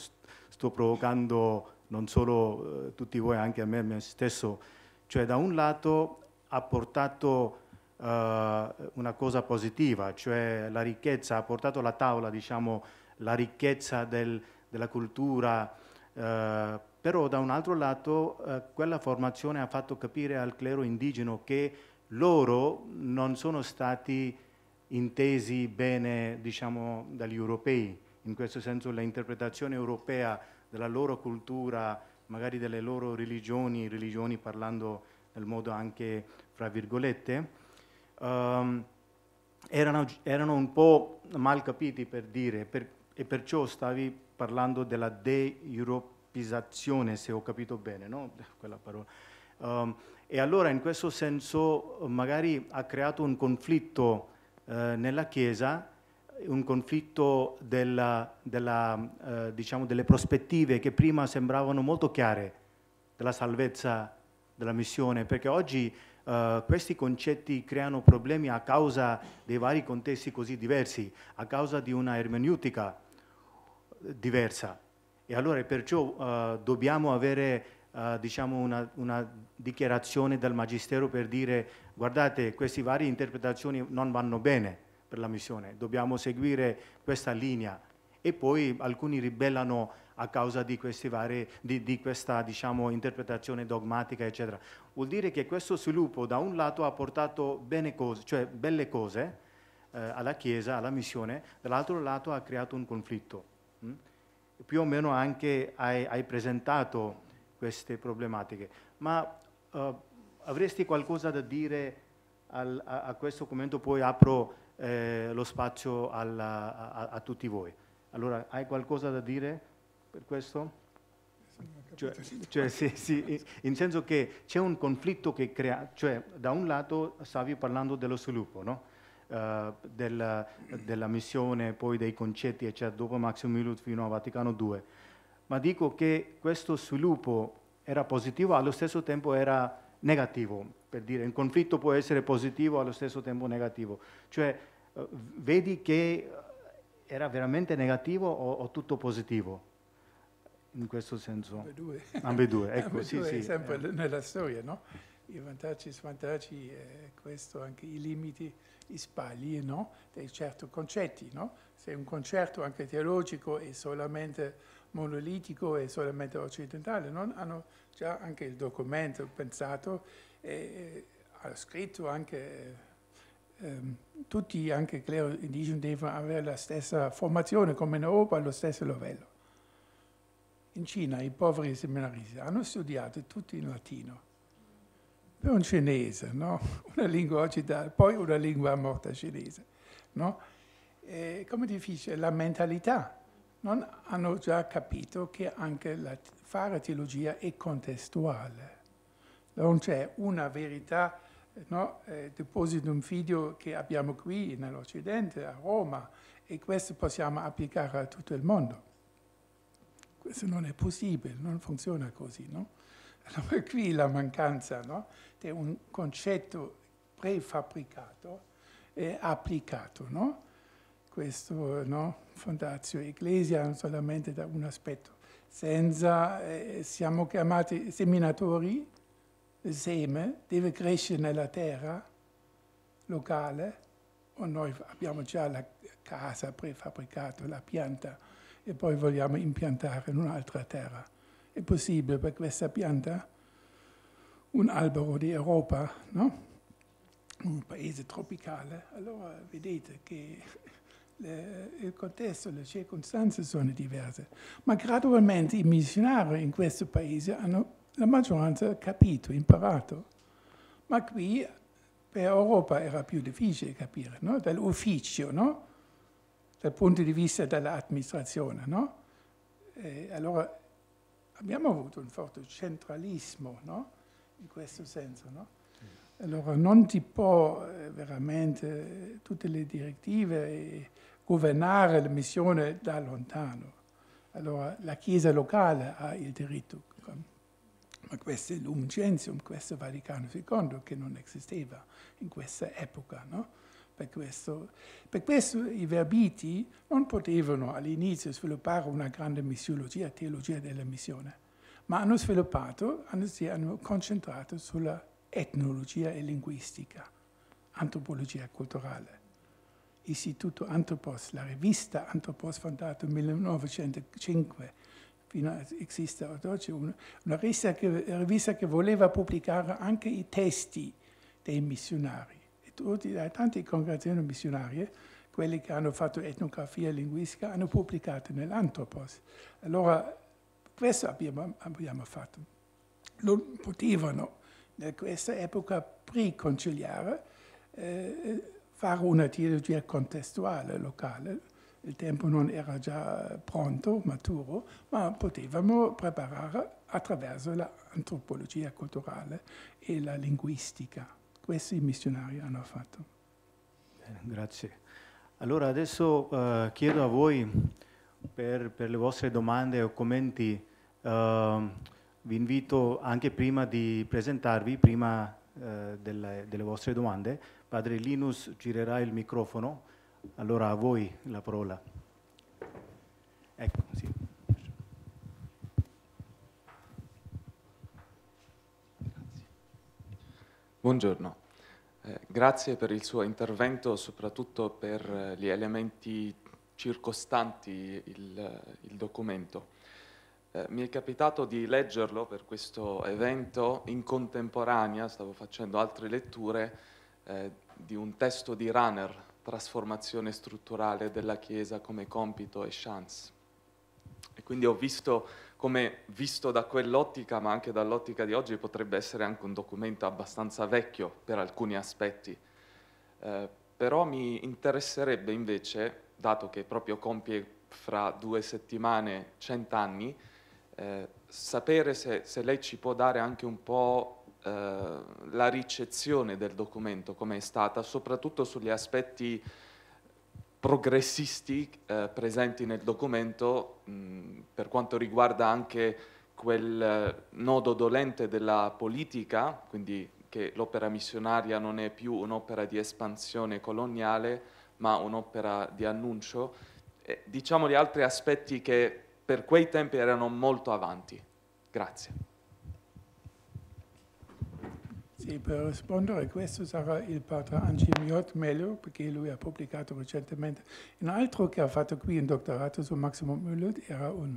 sto provocando non solo eh, tutti voi, anche a me, a me stesso, cioè da un lato ha portato eh, una cosa positiva, cioè la ricchezza, ha portato alla tavola diciamo, la ricchezza del, della cultura, eh, però da un altro lato eh, quella formazione ha fatto capire al clero indigeno che loro non sono stati intesi bene diciamo, dagli europei, in questo senso l'interpretazione europea della loro cultura, magari delle loro religioni, religioni parlando nel modo anche fra virgolette, um, erano, erano, un po' mal capiti per dire, per, e perciò stavi parlando della de-europizzazione, se ho capito bene, no? quella parola. Um, e allora in questo senso magari ha creato un conflitto eh, nella Chiesa un conflitto della, della, eh, diciamo delle prospettive che prima sembravano molto chiare della salvezza della missione, perché oggi eh, questi concetti creano problemi a causa dei vari contesti così diversi, a causa di una ermeneutica diversa. E allora perciò eh, dobbiamo avere eh, diciamo una, una dichiarazione dal Magistero per dire guardate queste varie interpretazioni non vanno bene per la missione, dobbiamo seguire questa linea e poi alcuni ribellano a causa di, varie, di, di questa diciamo, interpretazione dogmatica, eccetera. Vuol dire che questo sviluppo da un lato ha portato cose, cioè belle cose eh, alla Chiesa, alla missione, dall'altro lato ha creato un conflitto. Hm? Più o meno anche hai, hai presentato queste problematiche. Ma eh, avresti qualcosa da dire al, a, a, questo commento? Poi apro eh, lo spazio alla, a, a, tutti voi. Allora, hai qualcosa da dire per questo? Cioè, cioè, sì, sì, in senso che c'è un conflitto che crea, cioè da un lato stavi parlando dello sviluppo, no? Uh, eh, della, della, missione, poi dei concetti, eccetera, dopo Maximiliano fino a Vaticano II. Ma dico che questo sviluppo era positivo, allo stesso tempo era negativo, per dire, un conflitto può essere positivo e allo stesso tempo negativo. Cioè, eh, vedi che era veramente negativo o, o tutto positivo? In questo senso. Ambedue. Ambedue, ecco, Ambedue sì, sì. sempre eh. nella storia, no? I vantaggi e svantaggi, eh, questo anche i limiti, i spagli, no? Dei certi concetti, no? Se un concetto anche teologico è solamente monolitico e solamente occidentale, no? hanno già anche il documento pensato e eh, ha scritto anche, ehm, tutti, anche clero indigeno, devono avere la stessa formazione, come in Europa, allo stesso livello. In Cina i poveri seminaristi hanno studiato tutti in latino, per un cinese, no? una lingua occidentale, poi una lingua morta cinese. No? E, come difficile, la mentalità. Non hanno già capito che anche la, fare teologia è contestuale non c'è una verità, no? eh, depositum fidio che abbiamo qui nell'Occidente, a Roma, e questo possiamo applicare a tutto il mondo. Questo non è possibile, non funziona così. No? Allora qui la mancanza no? di un concetto prefabbricato e applicato. No? Questo no? Fondazio Ecclesia solamente da un aspetto. Senza, eh, siamo chiamati seminatori il seme deve crescere nella terra locale o noi abbiamo già la casa prefabbricata, la pianta e poi vogliamo impiantare in un'altra terra. È possibile per questa pianta un albero di Europa, no? un paese tropicale, allora vedete che le, il contesto, le circostanze sono diverse. Ma gradualmente i missionari in questo paese hanno la maggioranza ha capito, imparato. Ma qui per Europa era più difficile capire, no? dall'ufficio, no? dal punto di vista dell'amministrazione. No? Eh, allora abbiamo avuto un forte centralismo in questo senso. Allora non si può eh, veramente tutte le direttive governare la missione da lontano. Allora la Chiesa locale ha il diritto ma questo è l'ungenzium, questo Vaticano II, che non esisteva in questa epoca, no? Per questo, per questo, i Verbiti non potevano all'inizio sviluppare una grande missiologia, teologia della missione, ma hanno sviluppato, hanno, si hanno concentrato sulla etnologia e linguistica, antropologia culturale. Istituto Antropos, la rivista Antropos fondata nel 1905, a, esiste a oggi una, una rivista, che, rivista che voleva pubblicare anche i testi dei missionari. E tutti, da tante congregazioni missionarie, quelli che hanno fatto etnografia e linguistica, hanno pubblicato nell'Antropos. Allora, questo abbiamo, abbiamo fatto. Non potevano, in questa epoca preconciliare, eh, fare una teologia contestuale, locale, il tempo non era già pronto, maturo, ma potevamo preparare attraverso l'antropologia culturale e la linguistica. Questo i missionari hanno fatto. Bene, grazie. Allora adesso uh, chiedo a voi per, per, le vostre domande o commenti. Uh, vi invito anche prima di presentarvi, prima uh, delle, delle vostre domande, padre Linus girerà il microfono allora a voi la parola. Ecco, sì. Buongiorno, eh, grazie per il suo intervento, soprattutto per eh, gli elementi circostanti il, eh, il documento. Eh, mi è capitato di leggerlo per questo evento in contemporanea, stavo facendo altre letture, eh, di un testo di Runner trasformazione strutturale della Chiesa come compito e chance. E quindi ho visto come, visto da quell'ottica, ma anche dall'ottica di oggi, potrebbe essere anche un documento abbastanza vecchio per alcuni aspetti. Eh, però mi interesserebbe invece, dato che proprio compie fra due settimane cent'anni, eh, sapere se, se lei ci può dare anche un po' Eh, la ricezione del documento come è stata, soprattutto sugli aspetti progressisti eh, presenti nel documento mh, per quanto riguarda anche quel eh, nodo dolente della politica, quindi che l'opera missionaria non è più un'opera di espansione coloniale, ma un'opera di annuncio, eh, diciamo gli altri aspetti che per quei tempi erano molto avanti. Grazie. Sì, per rispondere a questo sarà il padre Anci Miot meglio, perché lui ha pubblicato recentemente un altro che ha fatto qui un dottorato su Maximo Müller, era un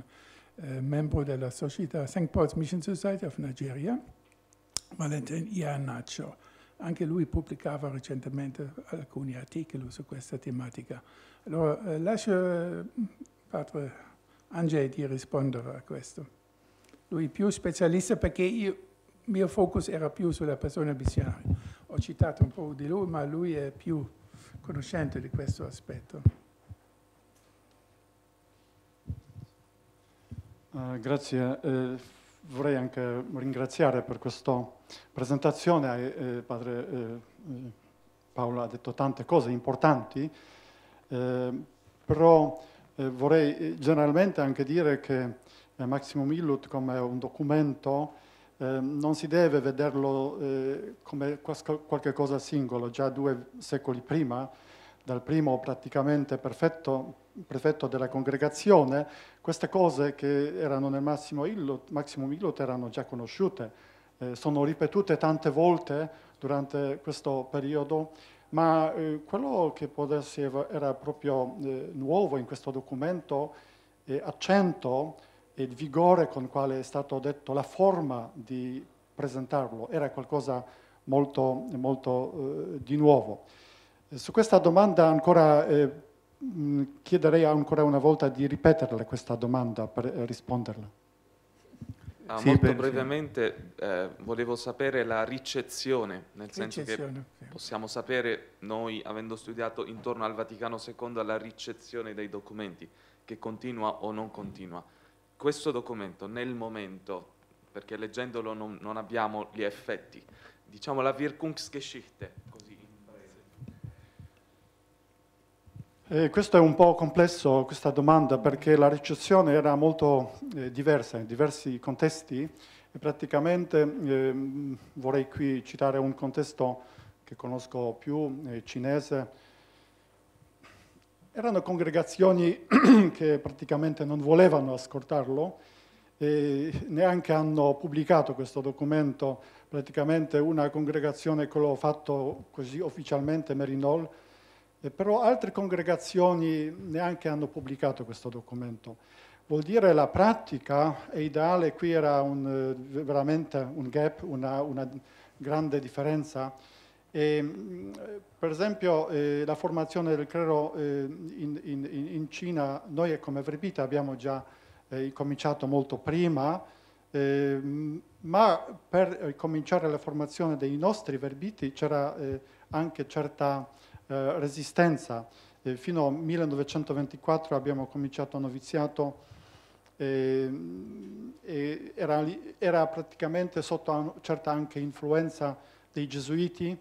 eh, membro della società St. Paul's Mission Society of Nigeria, Valentin Iannaccio. Anche lui pubblicava recentemente alcuni articoli su questa tematica. Allora eh, lascio mm, padre Angeli di rispondere a questo. Lui è più specialista perché io mio focus era più sulla persona missionaria. Ho citato un po' di lui, ma lui è più conoscente di questo aspetto. Uh, grazie. Eh, vorrei anche ringraziare per questa presentazione. Eh, padre eh, Paolo ha detto tante cose importanti, eh, però eh, vorrei eh, generalmente anche dire che Maximo Millut come un documento Ehm, non si deve vederlo eh, come qualcosa singolo. Già due secoli prima, dal primo praticamente perfetto prefetto della congregazione, queste cose che erano nel massimo Illot, Maximum Illot erano già conosciute, eh, sono ripetute tante volte durante questo periodo, ma eh, quello che era proprio eh, nuovo in questo documento, accento e il vigore con quale è stato detto, la forma di presentarlo, era qualcosa molto, molto eh, di nuovo. Eh, su questa domanda ancora eh, mm, chiederei ancora una volta di ripeterle questa domanda per eh, risponderla. Ah, sì, molto brevemente eh, volevo sapere la ricezione, nel senso ricezione, che possiamo sapere noi, avendo studiato intorno al Vaticano II, la ricezione dei documenti, che continua o non continua questo documento nel momento, perché leggendolo non, non abbiamo gli effetti, diciamo la Wirkungsgeschichte, così Eh, questo è un po' complesso, questa domanda, perché la ricezione era molto eh, diversa in diversi contesti e praticamente eh, vorrei qui citare un contesto che conosco più, eh, cinese, erano congregazioni che praticamente non volevano ascoltarlo, neanche hanno pubblicato questo documento, praticamente una congregazione che l'ho fatto così ufficialmente, Merinol, però altre congregazioni neanche hanno pubblicato questo documento. Vuol dire la pratica è ideale, qui era un, eh, veramente un gap, una, una grande differenza e, mm, per esempio eh, la formazione del clero eh, in, in, in, Cina, noi come Verbita abbiamo già eh, cominciato molto prima, eh, mm, ma per eh, cominciare la formazione dei nostri verbiti c'era eh, anche certa resistenza. fino al 1924 abbiamo cominciato a noviziato e era, era praticamente sotto una certa anche influenza dei gesuiti,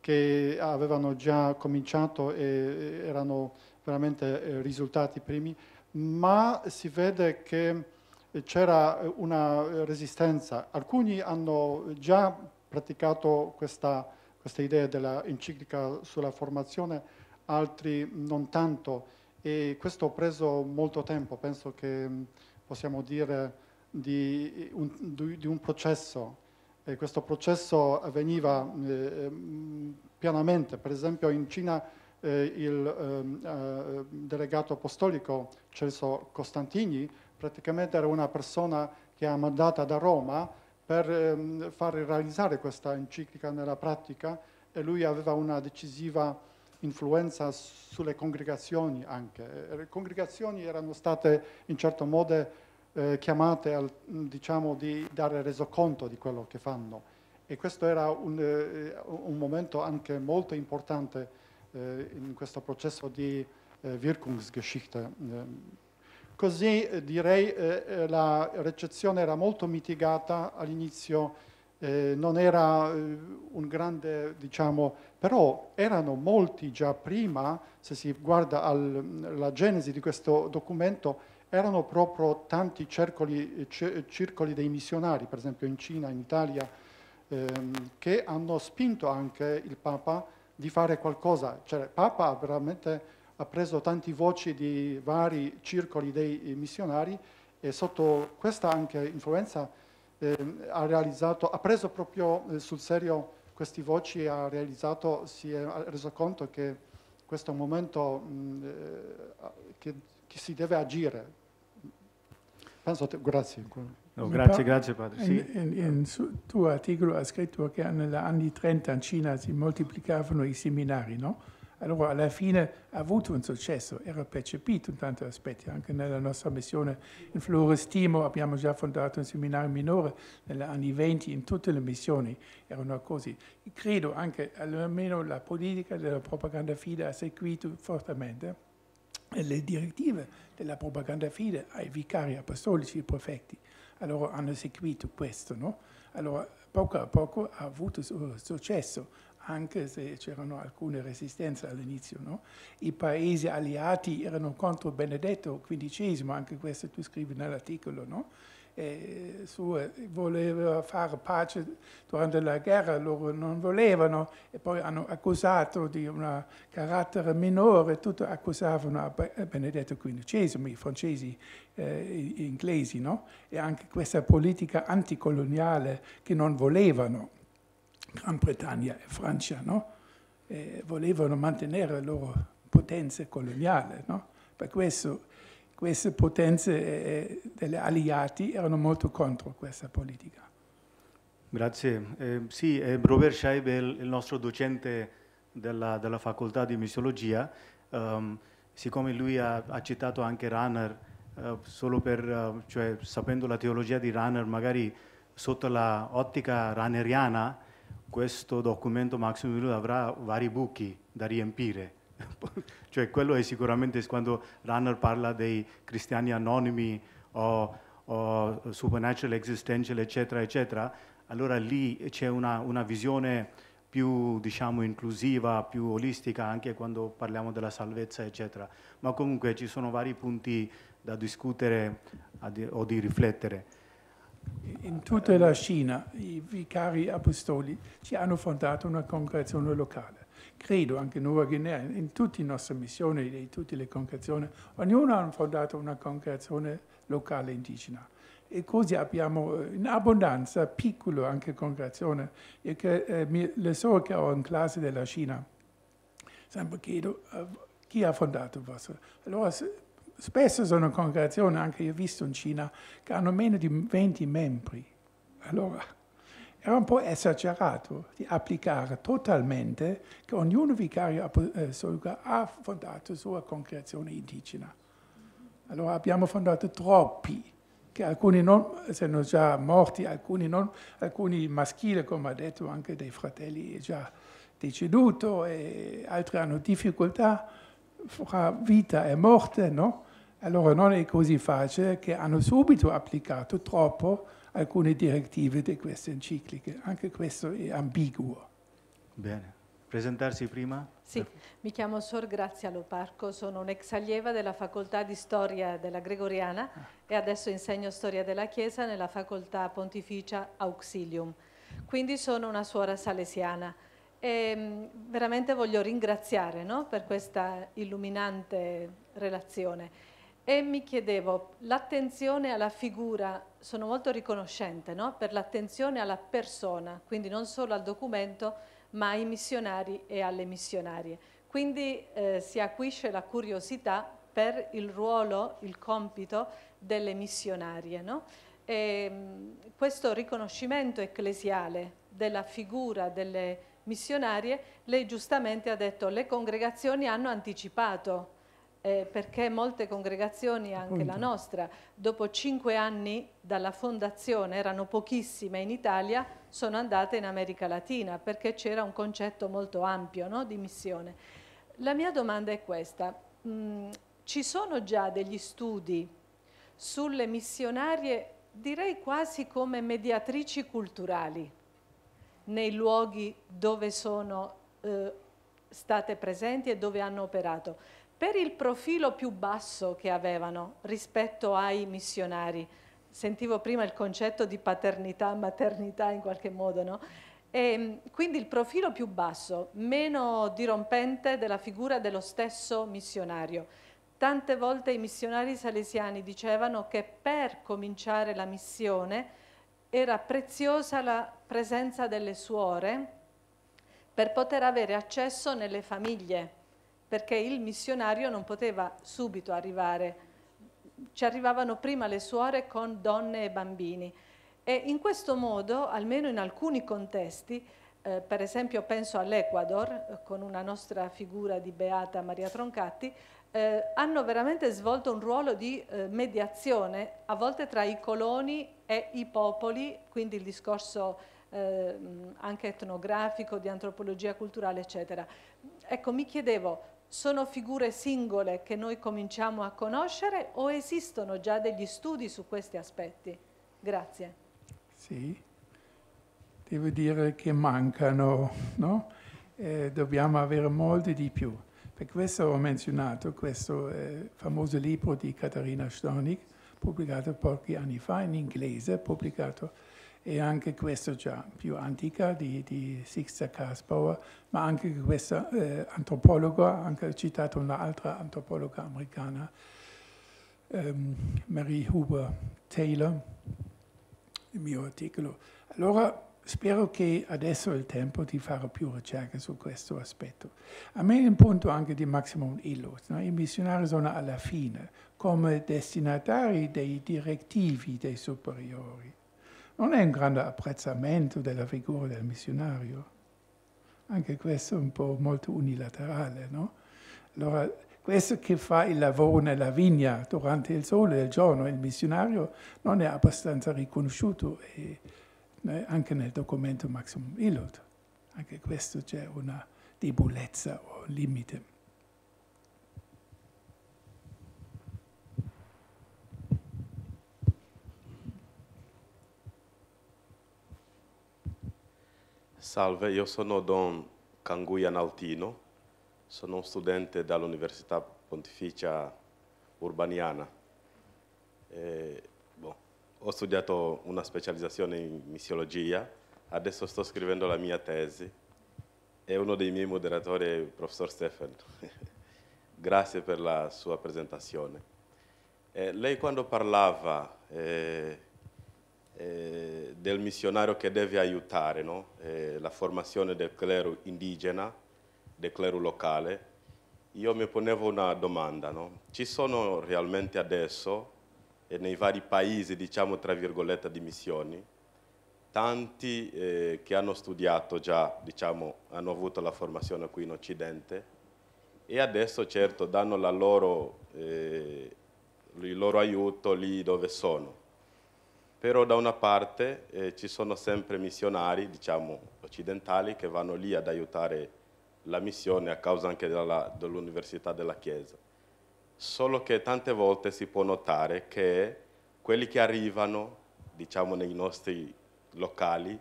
che avevano già cominciato e erano veramente eh, risultati primi, ma si vede che c'era una resistenza. Alcuni hanno già praticato questa, questa idea dell'enciclica sulla formazione, altri non tanto e questo ha preso molto tempo, penso che mm, possiamo dire di un, di un processo eh, questo processo avveniva eh, eh ehm, pianamente, per esempio in Cina eh, il ehm, eh, delegato apostolico Celso Costantini praticamente era una persona che ha mandata da Roma per ehm, far realizzare questa enciclica nella pratica e lui aveva una decisiva influenza sulle congregazioni anche. Le congregazioni erano state in certo modo eh, chiamate al, diciamo, di dare resoconto di quello che fanno. E questo era un, eh, un momento anche molto importante eh, in questo processo di eh, Wirkungsgeschichte. Eh, così eh, direi eh, la recezione era molto mitigata all'inizio, non era un grande, diciamo, però erano molti già prima, se si guarda alla genesi di questo documento, erano proprio tanti circoli, eh, eh, circoli dei missionari, per esempio in Cina, in Italia, ehm, che hanno spinto anche il Papa di fare qualcosa. Cioè, il Papa ha veramente ha preso tante voci di vari circoli dei eh, missionari e sotto questa anche influenza ehm, ha realizzato, ha preso proprio eh, sul serio queste voci e ha realizzato, si è reso conto che questo momento mh, eh, che che si deve agire. Penso te, grazie. No, grazie, grazie padre. Sì. In, in, in tuo articolo hai scritto che negli anni 30 in Cina si moltiplicavano i seminari, no? Allora alla fine ha avuto un successo, era percepito in tanti aspetti, anche nella nostra missione in Florestimo abbiamo già fondato un seminario minore negli anni 20, in tutte le missioni erano così. Credo anche almeno la politica della propaganda fida ha seguito fortemente le direttive della propaganda fide ai vicari apostolici, e prefetti. Allora hanno seguito questo, no? Allora poco a poco ha avuto successo, anche se c'erano alcune resistenze all'inizio, no? I paesi alleati erano contro Benedetto XV, anche questo tu scrivi nell'articolo, no? eh, sue, voleva fare pace durante la guerra, loro non volevano e poi hanno accusato di un carattere minore, tutto accusavano a ah, Benedetto XV, i francesi eh, gli inglesi, no? e anche questa politica anticoloniale che non volevano Gran Bretagna e Francia, no? eh, volevano mantenere la loro potenza coloniale. No? Per questo queste potenze eh, eh, degli alleati erano molto contro questa politica. Grazie. Eh, sì, eh, Robert Scheib è il, nostro docente della, della facoltà di missiologia. Um, siccome lui ha, ha, citato anche Rahner, uh, eh, solo per, uh, cioè, sapendo la teologia di Rahner, magari sotto l'ottica rahneriana, questo documento Max Müller avrà vari buchi da riempire cioè quello è sicuramente quando Runner parla dei cristiani anonimi o, o supernatural, existential, eccetera, eccetera, allora lì c'è una, una visione più diciamo, inclusiva, più olistica anche quando parliamo della salvezza, eccetera. Ma comunque ci sono vari punti da discutere o di riflettere. In tutta la Cina i vicari apostoli ci hanno fondato una congregazione locale credo anche Nuova Guinea, in tutte le nostre missioni, in tutte le congregazioni, ognuno ha fondato una congregazione locale indigena. E così abbiamo eh, in abbondanza piccole anche congregazioni. eh, le so che ho in classe della Cina, sempre chiedo uh, chi ha fondato il vostro. Allora, spesso sono congregazioni, anche io ho visto in Cina, che hanno meno di 20 membri. Allora, era un po' esagerato di applicare totalmente che ognuno vicario apostolico eh, ha fondato la sua congregazione indigena. Allora abbiamo fondato troppi, che alcuni non, sono già morti, alcuni, non, alcuni maschili, come ha detto anche dei fratelli, è già deceduto, e altri hanno difficoltà fra vita e morte, no? Allora non è così facile che hanno subito applicato troppo alcune direttive di queste encicliche. Anche questo è ambiguo. Bene. Presentarsi prima? Sì, mi chiamo Sor Grazia Loparco, sono un'ex allieva della Facoltà di Storia della Gregoriana e adesso insegno Storia della Chiesa nella Facoltà Pontificia Auxilium. Quindi sono una suora salesiana. E mm, veramente voglio ringraziare no, per questa illuminante relazione e mi chiedevo, l'attenzione alla figura, sono molto riconoscente no? per l'attenzione alla persona, quindi non solo al documento, ma ai missionari e alle missionarie. Quindi eh, si acquisce la curiosità per il ruolo, il compito delle missionarie. No? E, ehm, questo riconoscimento ecclesiale della figura delle missionarie, lei giustamente ha detto, le congregazioni hanno anticipato eh, perché molte congregazioni, anche Punto. la nostra, dopo cinque anni dalla fondazione, erano pochissime in Italia, sono andate in America Latina perché c'era un concetto molto ampio no, di missione. La mia domanda è questa, mm, ci sono già degli studi sulle missionarie, direi quasi come mediatrici culturali, nei luoghi dove sono eh, state presenti e dove hanno operato? per il profilo più basso che avevano rispetto ai missionari. Sentivo prima il concetto di paternità, maternità in qualche modo, no? E ehm, quindi il profilo più basso, meno dirompente della figura dello stesso missionario. Tante volte i missionari salesiani dicevano che per cominciare la missione era preziosa la presenza delle suore per poter avere accesso nelle famiglie perché il missionario non poteva subito arrivare, ci arrivavano prima le suore con donne e bambini. E in questo modo, almeno in alcuni contesti, eh, per esempio penso all'Ecuador, eh, con una nostra figura di Beata Maria Troncatti, eh, hanno veramente svolto un ruolo di eh, mediazione, a volte tra i coloni e i popoli, quindi il discorso ehm, anche etnografico, di antropologia culturale, eccetera. Ecco, mi chiedevo sono figure singole che noi cominciamo a conoscere o esistono già degli studi su questi aspetti? Grazie. Sì, devo dire che mancano, no? eh, dobbiamo avere molti di più. Per questo ho menzionato questo eh, famoso libro di Caterina Stornig, pubblicato pochi anni fa in inglese, pubblicato e anche questa già più antica di, di Sixta Casboa, ma anche questa eh, antropologa, anche citata un'altra antropologa americana, ehm, Mary Huber Taylor, il mio articolo. Allora spero che adesso è il tempo di fare più ricerche su questo aspetto. A me è un punto anche di Maximum Illus. no? i missionari sono alla fine come destinatari dei direttivi dei superiori non è un grande apprezzamento della figura del missionario. Anche questo è un po' molto unilaterale, no? Allora, questo che fa il lavoro nella vigna durante il sole del giorno, il missionario non è abbastanza riconosciuto e, eh, anche nel documento Maximum Illot. Anche questo c'è una debolezza o un limite. Salve, io sono Don Canguia Naltino, sono un studente dall'Università Pontificia Urbaniana. E, boh, ho studiato una specializzazione in missiologia, adesso sto scrivendo la mia tesi e uno dei miei moderatori è il professor Stefan. Grazie per la sua presentazione. Eh, lei quando parlava eh, eh, del missionario che deve aiutare no? eh, la formazione del clero indigena, del clero locale, io mi ponevo una domanda, no? ci sono realmente adesso nei vari paesi, diciamo tra virgolette, di missioni, tanti eh, che hanno studiato già, diciamo, hanno avuto la formazione qui in Occidente e adesso certo danno loro, eh, il loro aiuto lì dove sono però da una parte eh, ci sono sempre missionari, diciamo, occidentali che vanno lì ad aiutare la missione a causa anche dell'università dell della Chiesa. Solo che tante volte si può notare che quelli che arrivano, diciamo, nei nostri locali,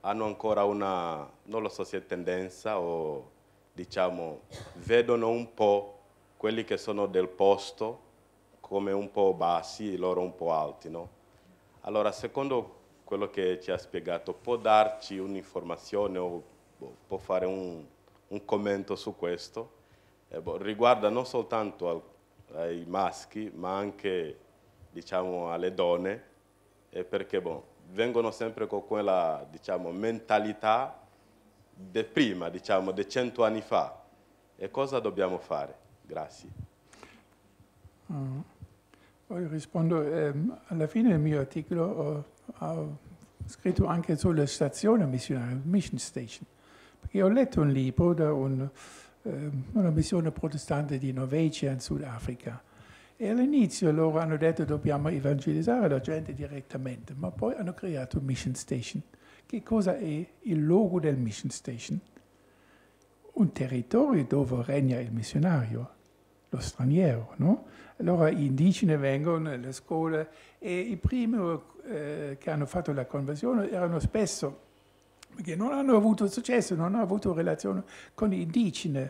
hanno ancora una, non lo so se è tendenza o, diciamo, vedono un po' quelli che sono del posto come un po' bassi loro un po' alti, no? Allora, secondo quello che ci ha spiegato, può darci un'informazione o boh, può fare un, un commento su questo? Eh, boh, riguarda non soltanto al, ai maschi, ma anche diciamo, alle donne, eh, perché boh, vengono sempre con quella diciamo, mentalità di prima, diciamo, di cento anni fa. E cosa dobbiamo fare? Grazie. Mm. Poi rispondo, ehm, alla fine del mio articolo ho, eh, ho scritto anche sulla stazione missionaria, Mission Station, perché ho letto un libro da un, ehm, una missione protestante di Norvegia in Sudafrica e all'inizio loro hanno detto dobbiamo evangelizzare la gente direttamente, ma poi hanno creato Mission Station. Che cosa è il logo del Mission Station? Un territorio dove regna il missionario, lo straniero, no? Allora i indigeni vengono alle scuole e i primi eh, che hanno fatto la conversione erano spesso, perché non hanno avuto successo, non hanno avuto relazione con gli indigeni,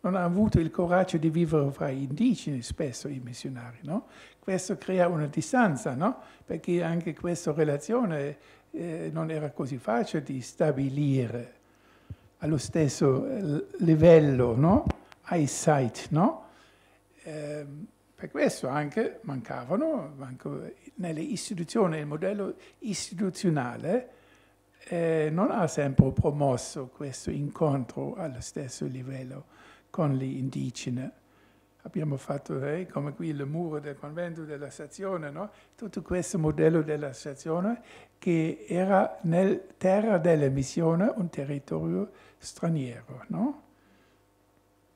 non hanno avuto il coraggio di vivere fra gli indigeni spesso i missionari. No? Questo crea una distanza, no? perché anche questa relazione eh, non era così facile di stabilire allo stesso eh, livello, no? eyesight, no? Eh, per questo anche mancavano manco, nelle istituzioni, il modello istituzionale eh, non ha sempre promosso questo incontro allo stesso livello con gli indigeni. Abbiamo fatto, eh, come qui, il muro del convento della stazione, no? tutto questo modello della stazione che era nel terra della missione un territorio straniero. No?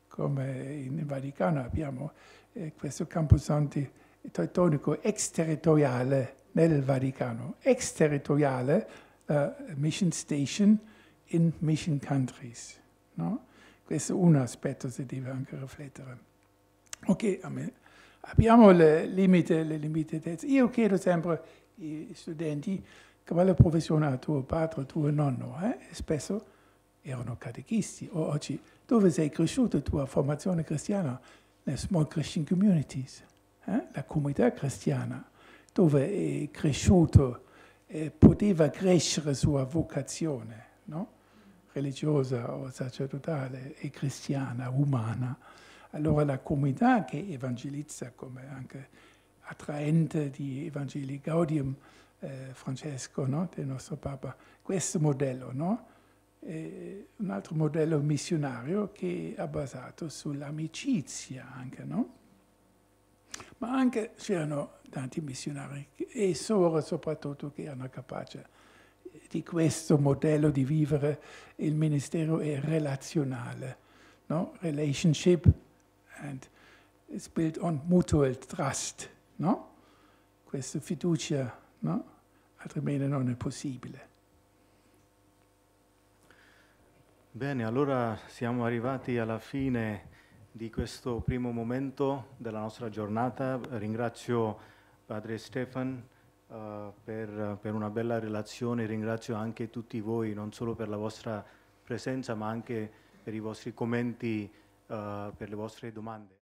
Come in Vaticano abbiamo eh, questo Camposanti teutonico exterritoriale nel Vaticano, exterritoriale, uh, mission station in mission countries. No? Questo è un aspetto che si deve anche riflettere. Ok, abbiamo le limite, le limitezze. Io chiedo sempre ai studenti quale professione ha tuo padre, tuo nonno, eh? spesso erano catechisti o oggi dove sei cresciuto, tua formazione cristiana, le small Christian communities, eh? la comunità cristiana, dove è cresciuto e poteva crescere sua vocazione no? religiosa o sacerdotale e cristiana, umana. Allora la comunità che evangelizza, come anche attraente di Evangelii Gaudium eh, Francesco, no? del nostro Papa, questo modello, no? eh, un altro modello missionario che è basato sull'amicizia anche, no? Ma anche c'erano tanti missionari e solo soprattutto che erano capaci di questo modello di vivere il ministero è relazionale, no? Relationship and it's built on mutual trust, no? Questa fiducia, no? Altrimenti non è possibile. Bene, allora siamo arrivati alla fine di questo primo momento della nostra giornata. Ringrazio Padre Stefan uh, per, per, una bella relazione, ringrazio anche tutti voi, non solo per la vostra presenza, ma anche per i vostri commenti, uh, per le vostre domande.